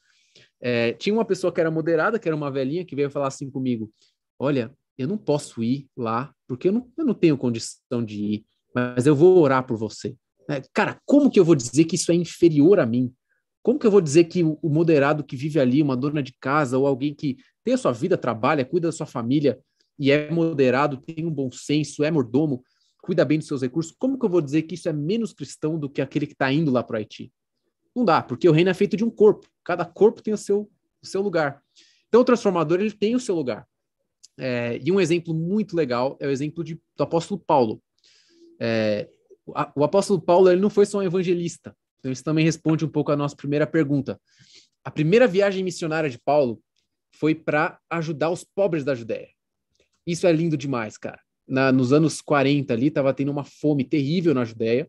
[SPEAKER 2] É, tinha uma pessoa que era moderada, que era uma velhinha, que veio falar assim comigo: Olha, eu não posso ir lá, porque eu não, eu não tenho condição de ir, mas eu vou orar por você. Né? Cara, como que eu vou dizer que isso é inferior a mim? Como que eu vou dizer que o moderado que vive ali, uma dona de casa ou alguém que tem a sua vida, trabalha, cuida da sua família e é moderado, tem um bom senso, é mordomo, cuida bem dos seus recursos, como que eu vou dizer que isso é menos cristão do que aquele que está indo lá para o Haiti? Não dá, porque o reino é feito de um corpo. Cada corpo tem o seu, o seu lugar. Então, o transformador ele tem o seu lugar. É, e um exemplo muito legal é o exemplo de, do apóstolo Paulo. É, o apóstolo Paulo ele não foi só um evangelista. Então isso também responde um pouco à nossa primeira pergunta. A primeira viagem missionária de Paulo foi para ajudar os pobres da Judéia. Isso é lindo demais, cara. Na, nos anos 40 ali, estava tendo uma fome terrível na Judéia.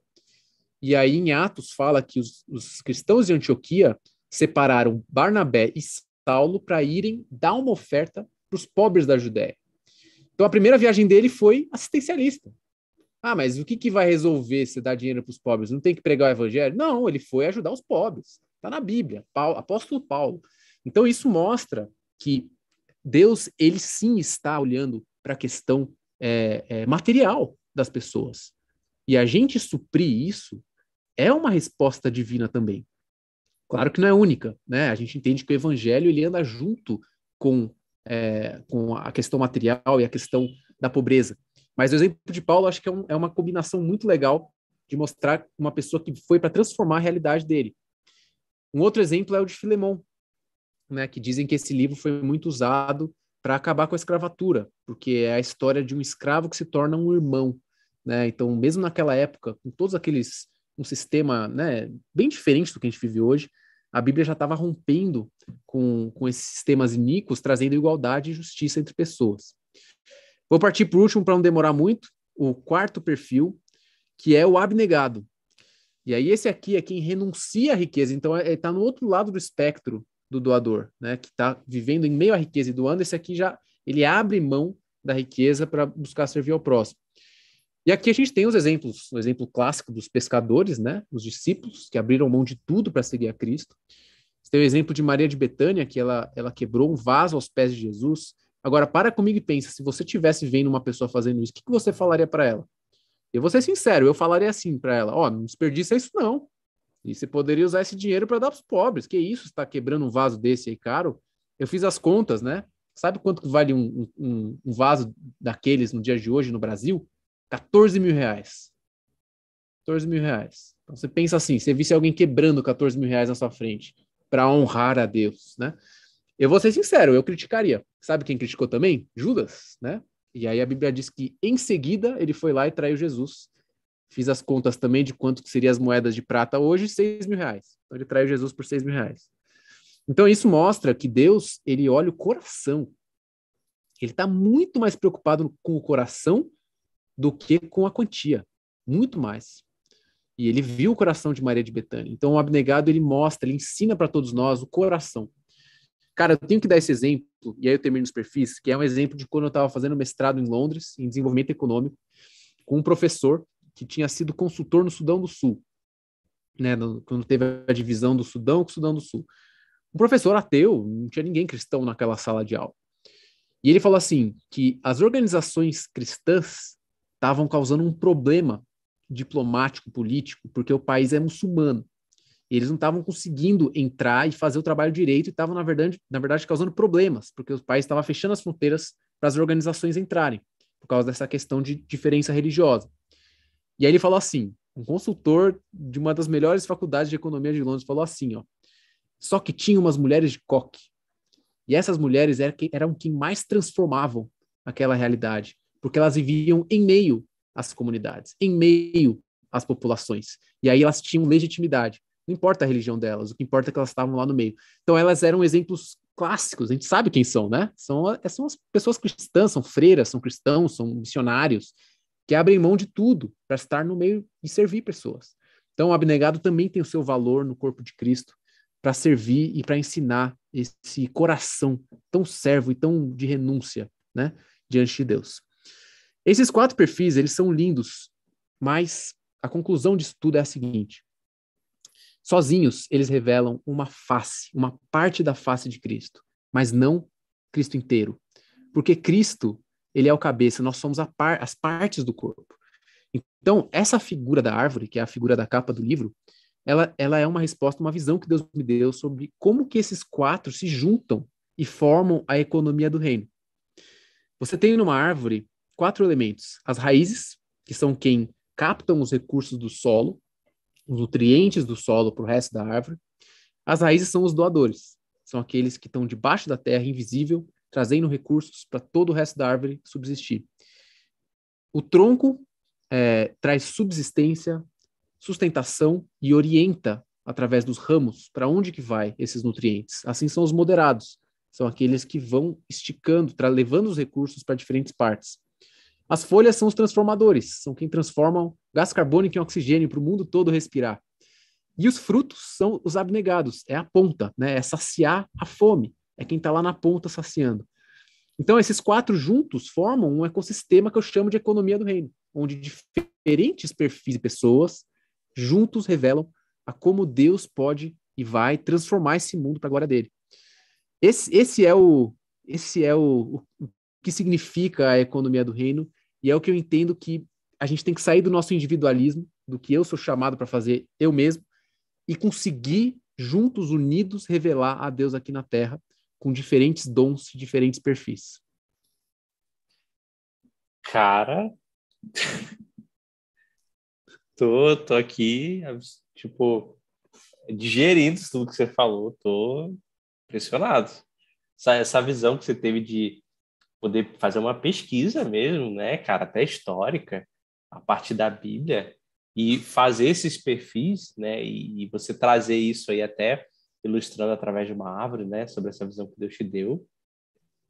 [SPEAKER 2] E aí em Atos fala que os, os cristãos de Antioquia separaram Barnabé e Saulo para irem dar uma oferta para os pobres da Judéia. Então a primeira viagem dele foi assistencialista. Ah, mas o que, que vai resolver se dar dinheiro para os pobres? Não tem que pregar o evangelho? Não, ele foi ajudar os pobres. Está na Bíblia, Paulo, apóstolo Paulo. Então isso mostra que Deus, ele sim está olhando para a questão é, é, material das pessoas. E a gente suprir isso é uma resposta divina também. Claro que não é única, né? A gente entende que o evangelho ele anda junto com, é, com a questão material e a questão da pobreza. Mas o exemplo de Paulo acho que é, um, é uma combinação muito legal de mostrar uma pessoa que foi para transformar a realidade dele. Um outro exemplo é o de Filemon, né, que dizem que esse livro foi muito usado para acabar com a escravatura, porque é a história de um escravo que se torna um irmão. Né? Então, mesmo naquela época, com todos aqueles um sistema né, bem diferente do que a gente vive hoje, a Bíblia já estava rompendo com, com esses sistemas iníquos, trazendo igualdade e justiça entre pessoas. Vou partir para o último para não demorar muito, o quarto perfil, que é o abnegado. E aí esse aqui é quem renuncia à riqueza, então ele é, está é, no outro lado do espectro do doador, né? Que está vivendo em meio à riqueza e doando, esse aqui já ele abre mão da riqueza para buscar servir ao próximo. E aqui a gente tem os exemplos, o exemplo clássico dos pescadores, né? Os discípulos que abriram mão de tudo para seguir a Cristo. Você tem o exemplo de Maria de Betânia, que ela, ela quebrou um vaso aos pés de Jesus. Agora, para comigo e pensa, se você tivesse vendo uma pessoa fazendo isso, o que, que você falaria para ela? Eu vou ser sincero, eu falaria assim para ela, ó, oh, não desperdiça isso não. E você poderia usar esse dinheiro para dar para os pobres. Que isso, está quebrando um vaso desse aí caro? Eu fiz as contas, né? Sabe quanto vale um, um, um vaso daqueles no dia de hoje no Brasil? 14 mil reais. 14 mil reais. Então você pensa assim, você visse alguém quebrando 14 mil reais na sua frente para honrar a Deus, né? Eu vou ser sincero, eu criticaria. Sabe quem criticou também? Judas, né? E aí a Bíblia diz que em seguida ele foi lá e traiu Jesus. Fiz as contas também de quanto seriam as moedas de prata hoje, seis mil reais. Então ele traiu Jesus por seis mil reais. Então isso mostra que Deus, ele olha o coração. Ele está muito mais preocupado com o coração do que com a quantia. Muito mais. E ele viu o coração de Maria de Betânia. Então o abnegado, ele mostra, ele ensina para todos nós o coração Cara, eu tenho que dar esse exemplo, e aí eu termino os perfis, que é um exemplo de quando eu estava fazendo mestrado em Londres, em desenvolvimento econômico, com um professor que tinha sido consultor no Sudão do Sul, né, no, quando teve a divisão do Sudão com o Sudão do Sul. Um professor ateu, não tinha ninguém cristão naquela sala de aula. E ele falou assim que as organizações cristãs estavam causando um problema diplomático político porque o país é muçulmano. E eles não estavam conseguindo entrar e fazer o trabalho direito e estavam, na verdade, na verdade, causando problemas, porque o país estava fechando as fronteiras para as organizações entrarem, por causa dessa questão de diferença religiosa. E aí ele falou assim: um consultor de uma das melhores faculdades de economia de Londres falou assim: ó, só que tinha umas mulheres de coque. E essas mulheres eram, que, eram quem mais transformavam aquela realidade, porque elas viviam em meio às comunidades, em meio às populações. E aí elas tinham legitimidade. Não importa a religião delas, o que importa é que elas estavam lá no meio. Então elas eram exemplos clássicos, a gente sabe quem são, né? São, são as pessoas cristãs, são freiras, são cristãos, são missionários, que abrem mão de tudo para estar no meio e servir pessoas. Então o abnegado também tem o seu valor no corpo de Cristo para servir e para ensinar esse coração tão servo e tão de renúncia, né, diante de Deus. Esses quatro perfis, eles são lindos, mas a conclusão disso tudo é a seguinte: Sozinhos, eles revelam uma face, uma parte da face de Cristo, mas não Cristo inteiro. Porque Cristo, ele é o cabeça, nós somos par, as partes do corpo. Então, essa figura da árvore, que é a figura da capa do livro, ela, ela é uma resposta, uma visão que Deus me deu sobre como que esses quatro se juntam e formam a economia do reino. Você tem numa árvore quatro elementos: as raízes, que são quem captam os recursos do solo, os nutrientes do solo para o resto da árvore. As raízes são os doadores, são aqueles que estão debaixo da terra, invisível, trazendo recursos para todo o resto da árvore subsistir. O tronco é, traz subsistência, sustentação e orienta através dos ramos para onde que vai esses nutrientes. Assim são os moderados, são aqueles que vão esticando, levando os recursos para diferentes partes. As folhas são os transformadores, são quem transformam gás carbônico em oxigênio para o mundo todo respirar. E os frutos são os abnegados, é a ponta, né? é saciar a fome, é quem está lá na ponta saciando. Então, esses quatro juntos formam um ecossistema que eu chamo de economia do reino, onde diferentes perfis e pessoas juntos revelam a como Deus pode e vai transformar esse mundo para a glória dele. Esse, esse é o esse é o, o que significa a economia do reino e é o que eu entendo que a gente tem que sair do nosso individualismo, do que eu sou chamado para fazer eu mesmo, e conseguir, juntos, unidos, revelar a Deus aqui na Terra, com diferentes dons, diferentes perfis.
[SPEAKER 1] Cara, tô, tô aqui, tipo, digerindo tudo que você falou, tô impressionado. Essa, essa visão que você teve de poder fazer uma pesquisa mesmo, né, cara, até histórica, a partir da Bíblia, e fazer esses perfis, né, e, e você trazer isso aí até ilustrando através de uma árvore, né, sobre essa visão que Deus te deu,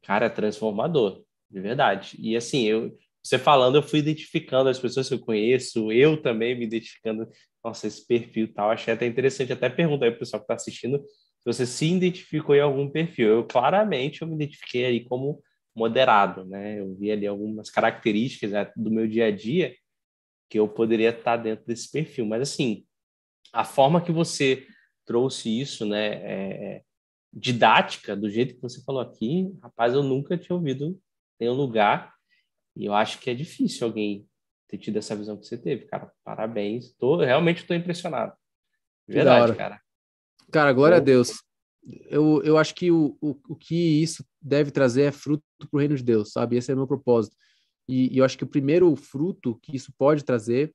[SPEAKER 1] cara, é transformador, de verdade. E assim, eu, você falando, eu fui identificando as pessoas que eu conheço, eu também me identificando, nossa, esse perfil tal, achei até interessante, até perguntar aí pro pessoal que está assistindo se você se identificou em algum perfil. Eu claramente eu me identifiquei aí como moderado, né? Eu vi ali algumas características né, do meu dia a dia que eu poderia estar dentro desse perfil. Mas, assim, a forma que você trouxe isso, né, é, é didática, do jeito que você falou aqui, rapaz, eu nunca tinha ouvido em um lugar. E eu acho que é difícil alguém ter tido essa visão que você teve, cara. Parabéns. Tô, realmente estou impressionado.
[SPEAKER 2] Verdade, cara. Cara, glória a Deus eu, eu acho que o, o, o que isso deve trazer é fruto para o reino de Deus, sabe? Esse é o meu propósito. E, e, eu acho que o primeiro fruto que isso pode trazer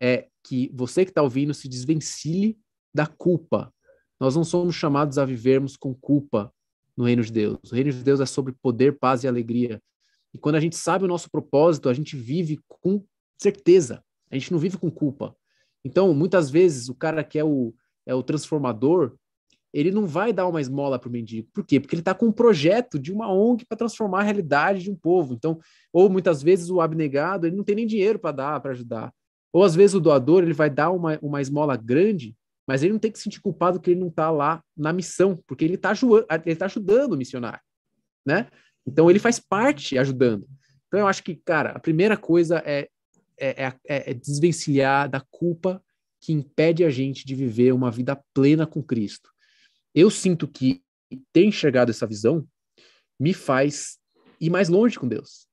[SPEAKER 2] é que você que está ouvindo se desvencilhe da culpa. Nós não somos chamados a vivermos com culpa no reino de Deus. O reino de Deus é sobre poder, paz e alegria. E quando a gente sabe o nosso propósito, a gente vive com certeza. A gente não vive com culpa. Então, muitas vezes, o cara que é o, é o transformador, ele não vai dar uma esmola para o mendigo. Por quê? Porque ele está com um projeto de uma ONG para transformar a realidade de um povo. Então, ou muitas vezes o abnegado, ele não tem nem dinheiro para dar, para ajudar. Ou às vezes o doador, ele vai dar uma, uma esmola grande, mas ele não tem que se sentir culpado que ele não está lá na missão, porque ele está tá ajudando o missionário, né? Então, ele faz parte ajudando. Então, eu acho que, cara, a primeira coisa é, é, é, é, é desvencilhar da culpa que impede a gente de viver uma vida plena com Cristo eu sinto que ter enxergado essa visão me faz ir mais longe com Deus.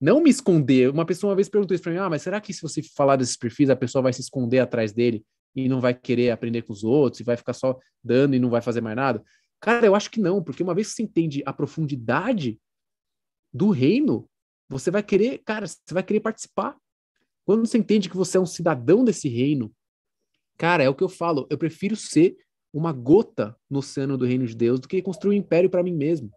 [SPEAKER 2] Não me esconder. Uma pessoa uma vez perguntou isso para mim: ah, mas será que se você falar desses perfis, a pessoa vai se esconder atrás dele e não vai querer aprender com os outros e vai ficar só dando e não vai fazer mais nada? Cara, eu acho que não, porque uma vez que você entende a profundidade do reino, você vai querer, cara, você vai querer participar. Quando você entende que você é um cidadão desse reino, cara, é o que eu falo, eu prefiro ser uma gota no oceano do reino de Deus do que construir um império para mim mesmo,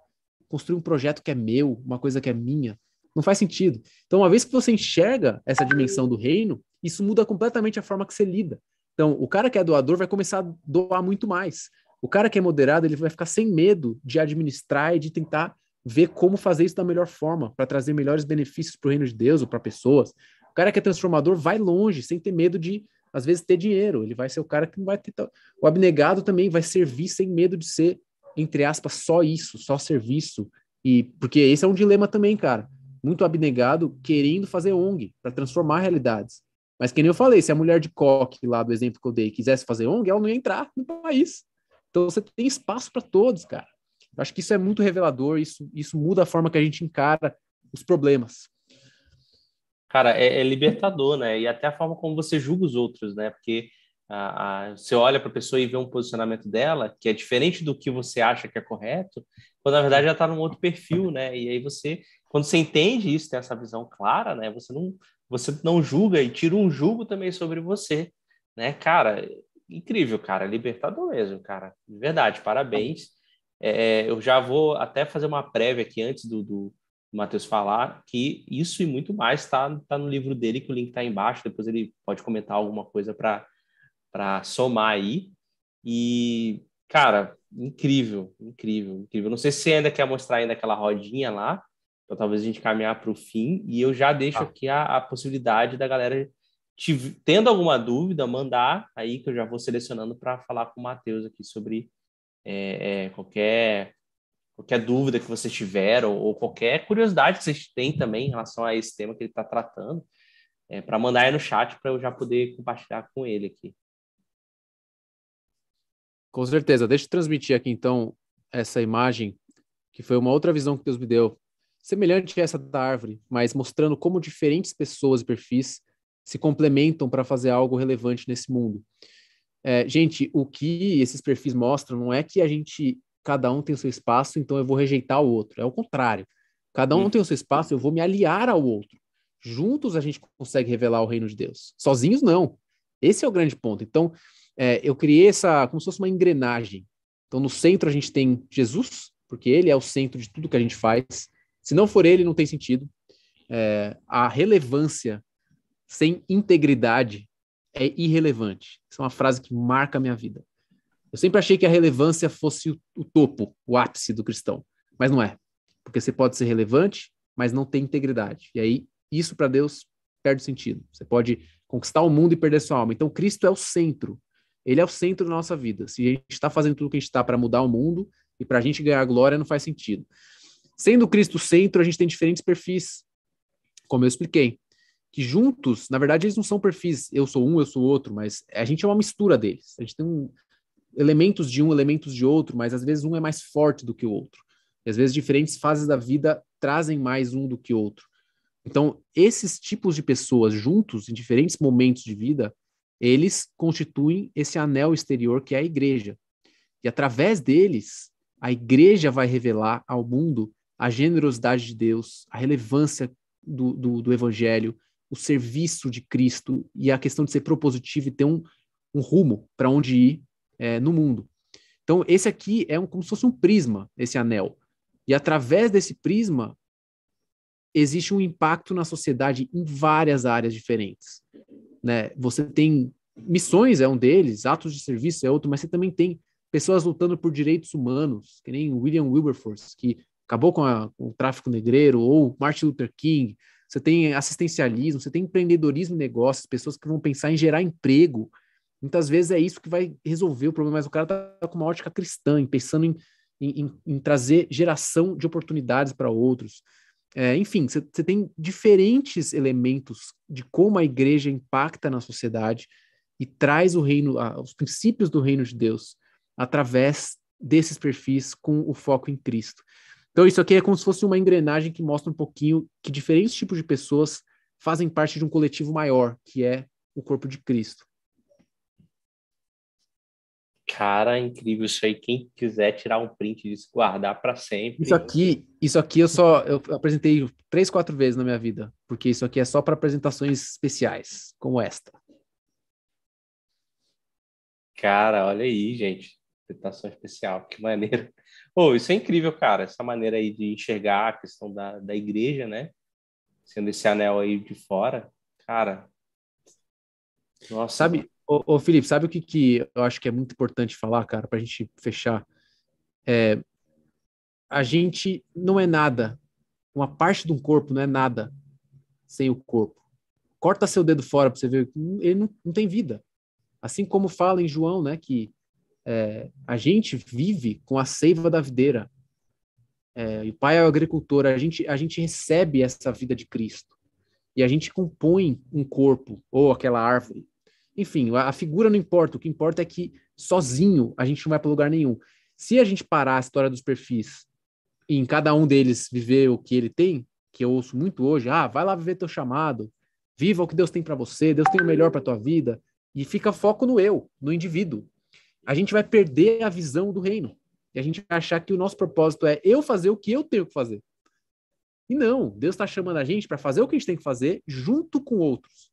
[SPEAKER 2] construir um projeto que é meu, uma coisa que é minha. Não faz sentido. Então, uma vez que você enxerga essa dimensão do reino, isso muda completamente a forma que você lida. Então, o cara que é doador vai começar a doar muito mais. O cara que é moderado, ele vai ficar sem medo de administrar e de tentar ver como fazer isso da melhor forma, para trazer melhores benefícios para o reino de Deus ou para pessoas. O cara que é transformador vai longe, sem ter medo de às vezes, ter dinheiro. Ele vai ser o cara que não vai ter. T... O abnegado também vai servir sem medo de ser, entre aspas, só isso, só serviço. E porque esse é um dilema também, cara. Muito abnegado querendo fazer ONG para transformar realidades. Mas que nem eu falei, se a mulher de coque lá do exemplo que eu dei quisesse fazer ONG, ela não ia entrar no país. Então você tem espaço para todos, cara. Eu acho que isso é muito revelador, isso, isso muda a forma que a gente encara os problemas
[SPEAKER 1] cara, é, é, libertador, né? E até a forma como você julga os outros, né? Porque a, a, você olha para a pessoa e vê um posicionamento dela que é diferente do que você acha que é correto, quando na verdade ela está num outro perfil, né? E aí você, quando você entende isso, tem essa visão clara, né? Você não, você não julga e tira um julgo também sobre você, né? Cara, incrível, cara, libertador mesmo, cara, de verdade, parabéns. É, é eu já vou até fazer uma prévia aqui antes do, do Matheus falar, que isso e muito mais está tá no livro dele, que o link está embaixo, depois ele pode comentar alguma coisa para somar aí. E, cara, incrível, incrível, incrível. Não sei se você ainda quer mostrar ainda aquela rodinha lá, então talvez a gente caminhar para o fim, e eu já deixo ah. aqui a, a possibilidade da galera tendo alguma dúvida, mandar aí que eu já vou selecionando para falar com o Matheus aqui sobre é, é, qualquer qualquer dúvida que vocês tiveram ou, qualquer curiosidade que vocês têm também em relação a esse tema que ele está tratando, é, para mandar aí no chat para eu já poder compartilhar com ele aqui.
[SPEAKER 2] Com certeza. Deixa eu transmitir aqui então essa imagem, que foi uma outra visão que Deus me deu, semelhante a essa da árvore, mas mostrando como diferentes pessoas e perfis se complementam para fazer algo relevante nesse mundo. É, gente, o que esses perfis mostram não é que a gente cada um tem o seu espaço, então eu vou rejeitar o outro. É o contrário. Cada um hum. tem o seu espaço, eu vou me aliar ao outro. Juntos a gente consegue revelar o reino de Deus. Sozinhos, não. Esse é o grande ponto. Então, é, eu criei essa, como se fosse uma engrenagem. Então, no centro a gente tem Jesus, porque ele é o centro de tudo que a gente faz. Se não for ele, não tem sentido. É, a relevância sem integridade é irrelevante. Essa é uma frase que marca a minha vida. Eu sempre achei que a relevância fosse o, o topo, o ápice do cristão, mas não é. Porque você pode ser relevante, mas não tem integridade. E aí isso para Deus perde sentido. Você pode conquistar o mundo e perder sua alma. Então Cristo é o centro. Ele é o centro da nossa vida. Se a gente está fazendo tudo o que a gente está para mudar o mundo e para a gente ganhar glória, não faz sentido. Sendo Cristo o centro, a gente tem diferentes perfis, como eu expliquei, que juntos, na verdade, eles não são perfis. Eu sou um, eu sou outro, mas a gente é uma mistura deles. A gente tem um, elementos de um, elementos de outro, mas às vezes um é mais forte do que o outro. E às vezes diferentes fases da vida trazem mais um do que o outro. Então, esses tipos de pessoas juntos em diferentes momentos de vida, eles constituem esse anel exterior que é a igreja. E através deles, a igreja vai revelar ao mundo a generosidade de Deus, a relevância do, do, do evangelho, o serviço de Cristo e a questão de ser propositivo e ter um, um rumo para onde ir é, no mundo. Então, esse aqui é um, como se fosse um prisma, esse anel. E através desse prisma, existe um impacto na sociedade em várias áreas diferentes. Né? Você tem missões, é um deles, atos de serviço é outro, mas você também tem pessoas lutando por direitos humanos, que nem William Wilberforce, que acabou com, a, com o tráfico negreiro, ou Martin Luther King. Você tem assistencialismo, você tem empreendedorismo e negócios, pessoas que vão pensar em gerar emprego, Muitas vezes é isso que vai resolver o problema, mas o cara está com uma ótica cristã, pensando em, em, em trazer geração de oportunidades para outros. É, enfim, você tem diferentes elementos de como a igreja impacta na sociedade e traz o reino, a, os princípios do reino de Deus através desses perfis com o foco em Cristo. Então, isso aqui é como se fosse uma engrenagem que mostra um pouquinho que diferentes tipos de pessoas fazem parte de um coletivo maior, que é o corpo de Cristo.
[SPEAKER 1] Cara, é incrível isso aí. Quem quiser tirar um print disso, guardar para sempre. Isso
[SPEAKER 2] aqui, isso aqui eu só eu apresentei três, quatro vezes na minha vida, porque isso aqui é só para apresentações especiais, como esta.
[SPEAKER 1] Cara, olha aí, gente. Apresentação especial, que maneira. Oh, isso é incrível, cara. Essa maneira aí de enxergar a questão da, da igreja, né? Sendo esse anel aí de fora. Cara.
[SPEAKER 2] Nossa. Sabe, Ô, ô, Felipe, sabe o que, que eu acho que é muito importante falar, cara, para a gente fechar? É, a gente não é nada. Uma parte de um corpo não é nada sem o corpo. Corta seu dedo fora para você ver ele não, não, tem vida. Assim como fala em João, né, que é, a gente vive com a seiva da videira. É, o pai é o agricultor. A gente, a gente recebe essa vida de Cristo. E a gente compõe um corpo ou aquela árvore enfim, a, a figura não importa, o que importa é que sozinho a gente não vai para lugar nenhum. Se a gente parar a história dos perfis e em cada um deles viver o que ele tem, que eu ouço muito hoje, ah, vai lá viver teu chamado, viva o que Deus tem para você, Deus tem o melhor para tua vida, e fica foco no eu, no indivíduo. A gente vai perder a visão do reino. E a gente vai achar que o nosso propósito é eu fazer o que eu tenho que fazer. E não, Deus está chamando a gente para fazer o que a gente tem que fazer junto com outros.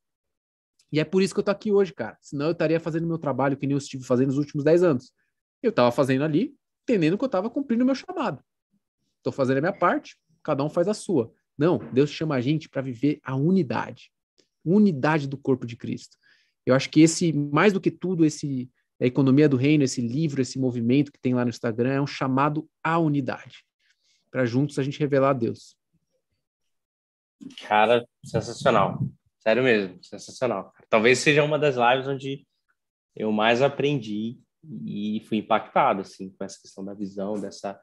[SPEAKER 2] E é por isso que eu tô aqui hoje, cara. Senão eu estaria fazendo meu trabalho que nem eu estive fazendo nos últimos 10 anos. Eu tava fazendo ali, entendendo que eu tava cumprindo o meu chamado. Tô fazendo a minha parte, cada um faz a sua. Não, Deus chama a gente para viver a unidade. Unidade do corpo de Cristo. Eu acho que esse, mais do que tudo, esse a economia do reino, esse livro, esse movimento que tem lá no Instagram, é um chamado à unidade. Para juntos a gente revelar a Deus.
[SPEAKER 1] Cara, sensacional. Sério mesmo, sensacional. Talvez seja uma das lives onde eu mais aprendi e fui impactado assim com essa questão da visão, dessa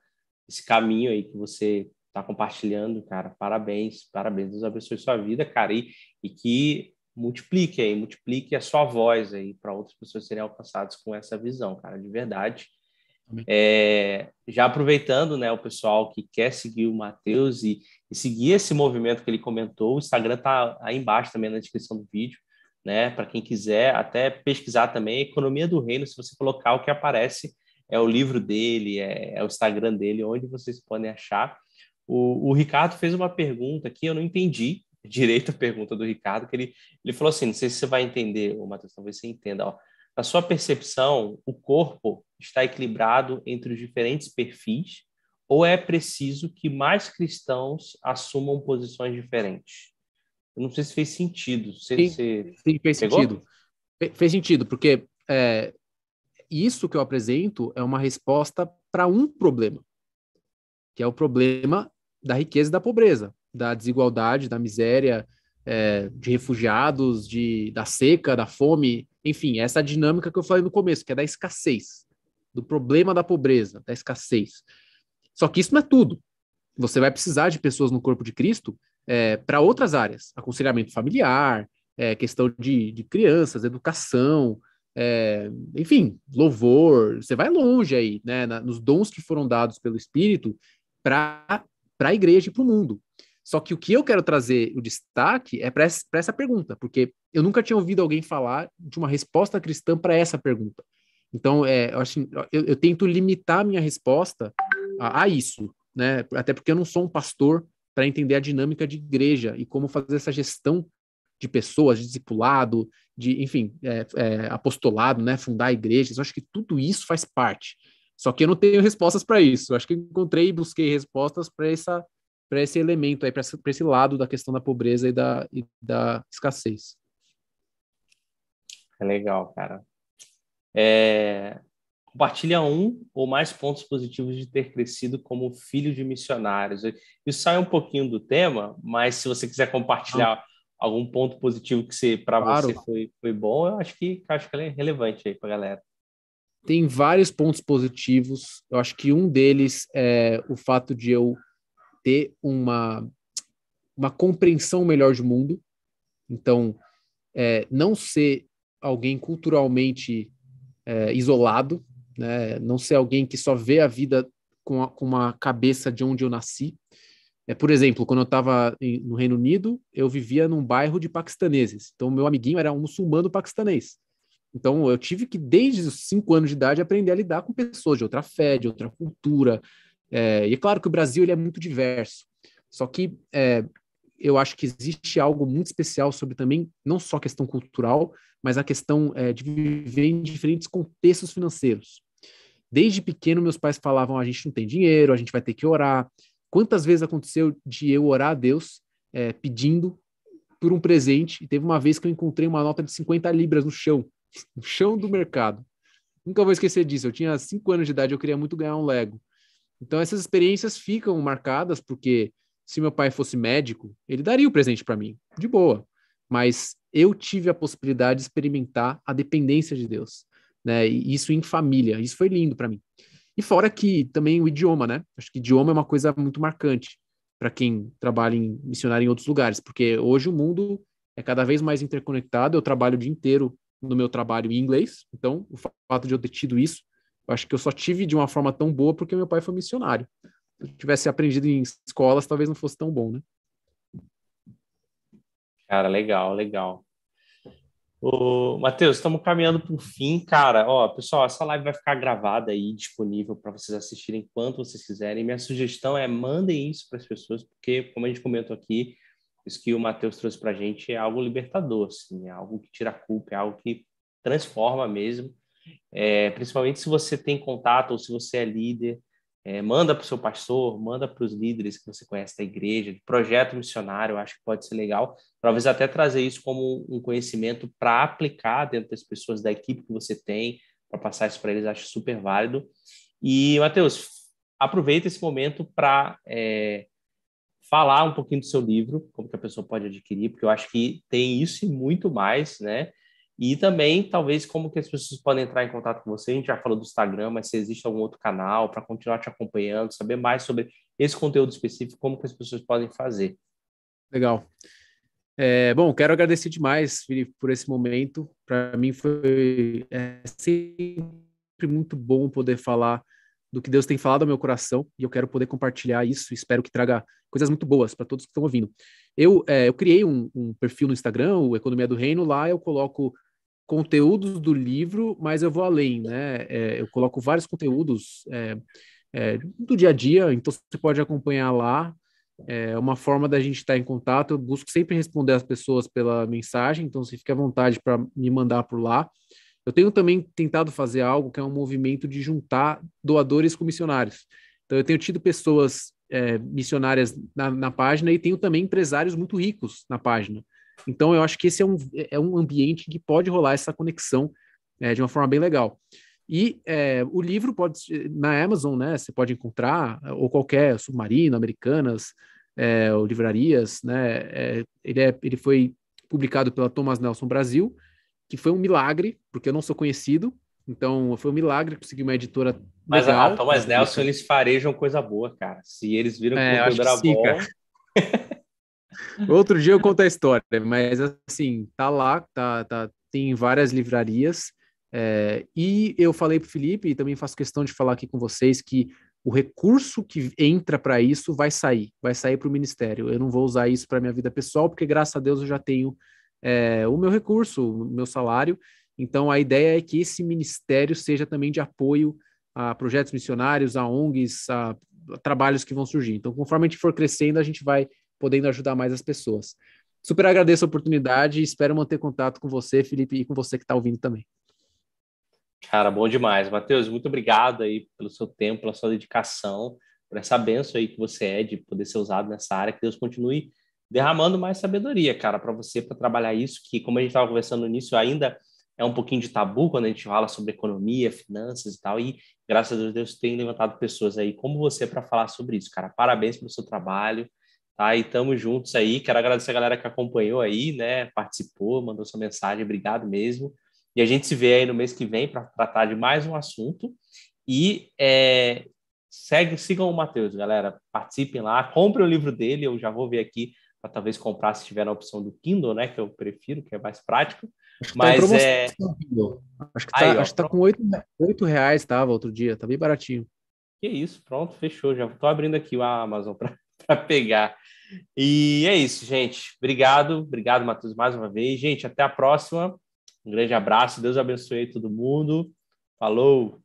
[SPEAKER 1] esse caminho aí que você está compartilhando, cara. Parabéns, parabéns, Deus abençoe sua vida, cara, e, e que multiplique aí, multiplique a sua voz aí para outras pessoas serem alcançadas com essa visão, cara, de verdade. É, já aproveitando, né, o pessoal que quer seguir o Matheus e, e seguir esse movimento que ele comentou. O Instagram está aí embaixo também na descrição do vídeo, né? Para quem quiser até pesquisar também Economia do Reino, se você colocar o que aparece é o livro dele, é, é o Instagram dele, onde vocês podem achar. O, o, Ricardo fez uma pergunta aqui, eu não entendi direito a pergunta do Ricardo, que ele, ele falou assim, não sei se você vai entender, ô Matheus, talvez você entenda, ó. Na sua percepção, o corpo está equilibrado entre os diferentes perfis ou é preciso que mais cristãos assumam posições diferentes? Eu não sei
[SPEAKER 2] se fez sentido. Você, sim, você... sim fez Pegou? sentido. Fez sentido, porque é, isso que eu apresento é uma resposta para um problema, que é o problema da riqueza e da pobreza, da desigualdade, da miséria, é, de refugiados, de, da seca, da fome, enfim, essa é dinâmica que eu falei no começo, que é da escassez, do problema da pobreza, da escassez. Só que isso não é tudo. Você vai precisar de pessoas no corpo de Cristo é, para outras áreas, aconselhamento familiar, é, questão de, de crianças, educação, é, enfim, louvor. Você vai longe aí, né, na, nos dons que foram dados pelo Espírito para a igreja e para o mundo. Só que o que eu quero trazer o destaque é para essa pergunta, porque eu nunca tinha ouvido alguém falar de uma resposta cristã para essa pergunta. Então, é, eu, acho, assim, eu, eu, tento limitar a minha resposta a, a isso, né? Até porque eu não sou um pastor para entender a dinâmica de igreja e como fazer essa gestão de pessoas, de discipulado, de, enfim, é, é, apostolado, né? Fundar igrejas. Eu acho que tudo isso faz parte. Só que eu não tenho respostas para isso. Eu acho que encontrei e busquei respostas para essa para esse elemento aí, para esse lado da questão da pobreza e da, e da escassez. É legal, cara.
[SPEAKER 1] É, compartilha um ou mais pontos positivos de ter crescido como filho de missionários. Isso sai um pouquinho do tema, mas se você quiser compartilhar algum ponto positivo que para claro. você foi, foi bom, eu acho que acho que é relevante aí para galera.
[SPEAKER 2] Tem vários pontos positivos. Eu acho que um deles é o fato de eu ter uma uma compreensão melhor de mundo. Então, é, não ser alguém culturalmente é, isolado, né? não ser alguém que só vê a vida com, a, com uma cabeça de onde eu nasci. É, por exemplo, quando eu estava no Reino Unido, eu vivia num bairro de paquistaneses. Então, meu amiguinho era um muçulmano paquistanês. Então, eu tive que, desde os cinco anos de idade, aprender a lidar com pessoas de outra fé, de outra cultura. É, e é claro que o Brasil ele é muito diverso. Só que é, eu acho que existe algo muito especial sobre também, não só questão cultural, mas a questão é, de viver em diferentes contextos financeiros. Desde pequeno, meus pais falavam: a gente não tem dinheiro, a gente vai ter que orar. Quantas vezes aconteceu de eu orar a Deus é, pedindo por um presente? E teve uma vez que eu encontrei uma nota de 50 libras no chão, no chão do mercado. Nunca vou esquecer disso. Eu tinha 5 anos de idade, eu queria muito ganhar um Lego. Então, essas experiências ficam marcadas, porque se meu pai fosse médico, ele daria o presente para mim, de boa. Mas eu tive a possibilidade de experimentar a dependência de Deus, né? E isso em família, isso foi lindo para mim. E fora que também o idioma, né? Acho que idioma é uma coisa muito marcante para quem trabalha em missionário em outros lugares, porque hoje o mundo é cada vez mais interconectado. Eu trabalho o dia inteiro no meu trabalho em inglês, então o fato de eu ter tido isso, acho que eu só tive de uma forma tão boa porque meu pai foi missionário. Se eu tivesse aprendido em escolas, talvez não fosse tão bom, né?
[SPEAKER 1] Cara, legal, legal. O Matheus, estamos caminhando para o fim, cara. Ó, pessoal, essa live vai ficar gravada aí, disponível para vocês assistirem quanto vocês quiserem. Minha sugestão é mandem isso para as pessoas, porque, como a gente comentou aqui, isso que o Matheus trouxe para a gente é algo libertador, assim, é algo que tira a culpa, é algo que transforma mesmo. É, principalmente se você tem contato ou se você é líder, é, manda para o seu pastor, manda para os líderes que você conhece da igreja, de projeto missionário, acho que pode ser legal. Talvez até trazer isso como um conhecimento para aplicar dentro das pessoas da equipe que você tem, para passar isso para eles, acho super válido. E, Matheus, aproveita esse momento para é, falar um pouquinho do seu livro, como que a pessoa pode adquirir, porque eu acho que tem isso e muito mais, né? E também, talvez, como que as pessoas podem entrar em contato com você. A gente já falou do Instagram, mas se existe algum outro canal para continuar te acompanhando, saber mais sobre
[SPEAKER 2] esse conteúdo específico, como que as pessoas podem fazer. Legal. É, bom, quero agradecer demais, Felipe, por esse momento. Para mim foi é, sempre muito bom poder falar do que Deus tem falado ao meu coração e eu quero poder compartilhar isso. Espero que traga coisas muito boas para todos que estão ouvindo. Eu, é, eu criei um, um, perfil no Instagram, o Economia do Reino. Lá eu coloco conteúdos do livro, mas eu vou além, né? É, eu coloco vários conteúdos é, é do dia a dia, então você pode acompanhar lá. É uma forma da gente estar em contato. Eu busco sempre responder as pessoas pela mensagem, então você fica à vontade para me mandar por lá. Eu tenho também tentado fazer algo que é um movimento de juntar doadores com missionários. Então, eu tenho tido pessoas é, missionárias na, na, página e tenho também empresários muito ricos na página. Então, eu acho que esse é um, é um ambiente que pode rolar essa conexão é, de uma forma bem legal. E é, o livro pode na Amazon, né? Você pode encontrar ou qualquer submarino, americanas, é, ou livrarias, né? É, ele, é, ele foi publicado pela Thomas Nelson Brasil que foi um milagre, porque eu não sou conhecido, então foi um milagre conseguir uma editora. Mas ah, legal, a
[SPEAKER 1] Thomas Nelson, eles farejam coisa boa, cara. Se eles viram é, o era sim,
[SPEAKER 2] Outro dia eu conto a história, mas assim, tá lá, tá, tá, tem várias livrarias. É, e eu falei para Felipe, e também faço questão de falar aqui com vocês, que o recurso que entra para isso vai sair, vai sair para o Ministério. Eu não vou usar isso para minha vida pessoal, porque graças a Deus eu já tenho é, o meu recurso, o meu salário. Então, a ideia é que esse ministério seja também de apoio a projetos missionários, a ONGs, a trabalhos que vão surgir. Então, conforme a gente for crescendo, a gente vai podendo ajudar mais as pessoas. Super agradeço a oportunidade e espero manter contato com você, Felipe, e com você que está ouvindo também.
[SPEAKER 1] Cara, bom demais. Matheus, muito obrigado aí pelo seu tempo, pela sua dedicação, por essa benção aí que você é de poder ser usado nessa área. Que Deus continue derramando mais sabedoria, cara, para você, para trabalhar isso, que, como a gente estava conversando no início, ainda é um pouquinho de tabu quando a gente fala sobre economia, finanças e tal, e graças a Deus tem levantado pessoas aí como você para falar sobre isso, cara. Parabéns pelo seu trabalho, tá? E estamos juntos aí. Quero agradecer a galera que acompanhou aí, né? Participou, mandou sua mensagem, obrigado mesmo. E a gente se vê aí no mês que vem para tratar de mais um assunto. E é, segue, sigam o Matheus, galera. Participem lá, comprem o livro dele, eu já vou ver aqui para talvez comprar se tiver na opção do Kindle, né? Que eu prefiro, que é mais prático. Acho tá Mas é tá
[SPEAKER 2] é. Acho que está tá com 8, né, reais, estava outro dia, tá bem baratinho.
[SPEAKER 1] Que isso, pronto, fechou. Já estou abrindo aqui o Amazon para pegar. E é isso, gente. Obrigado, obrigado, Matheus, mais uma vez. Gente, até a próxima. Um grande abraço, Deus abençoe todo mundo.
[SPEAKER 2] Falou!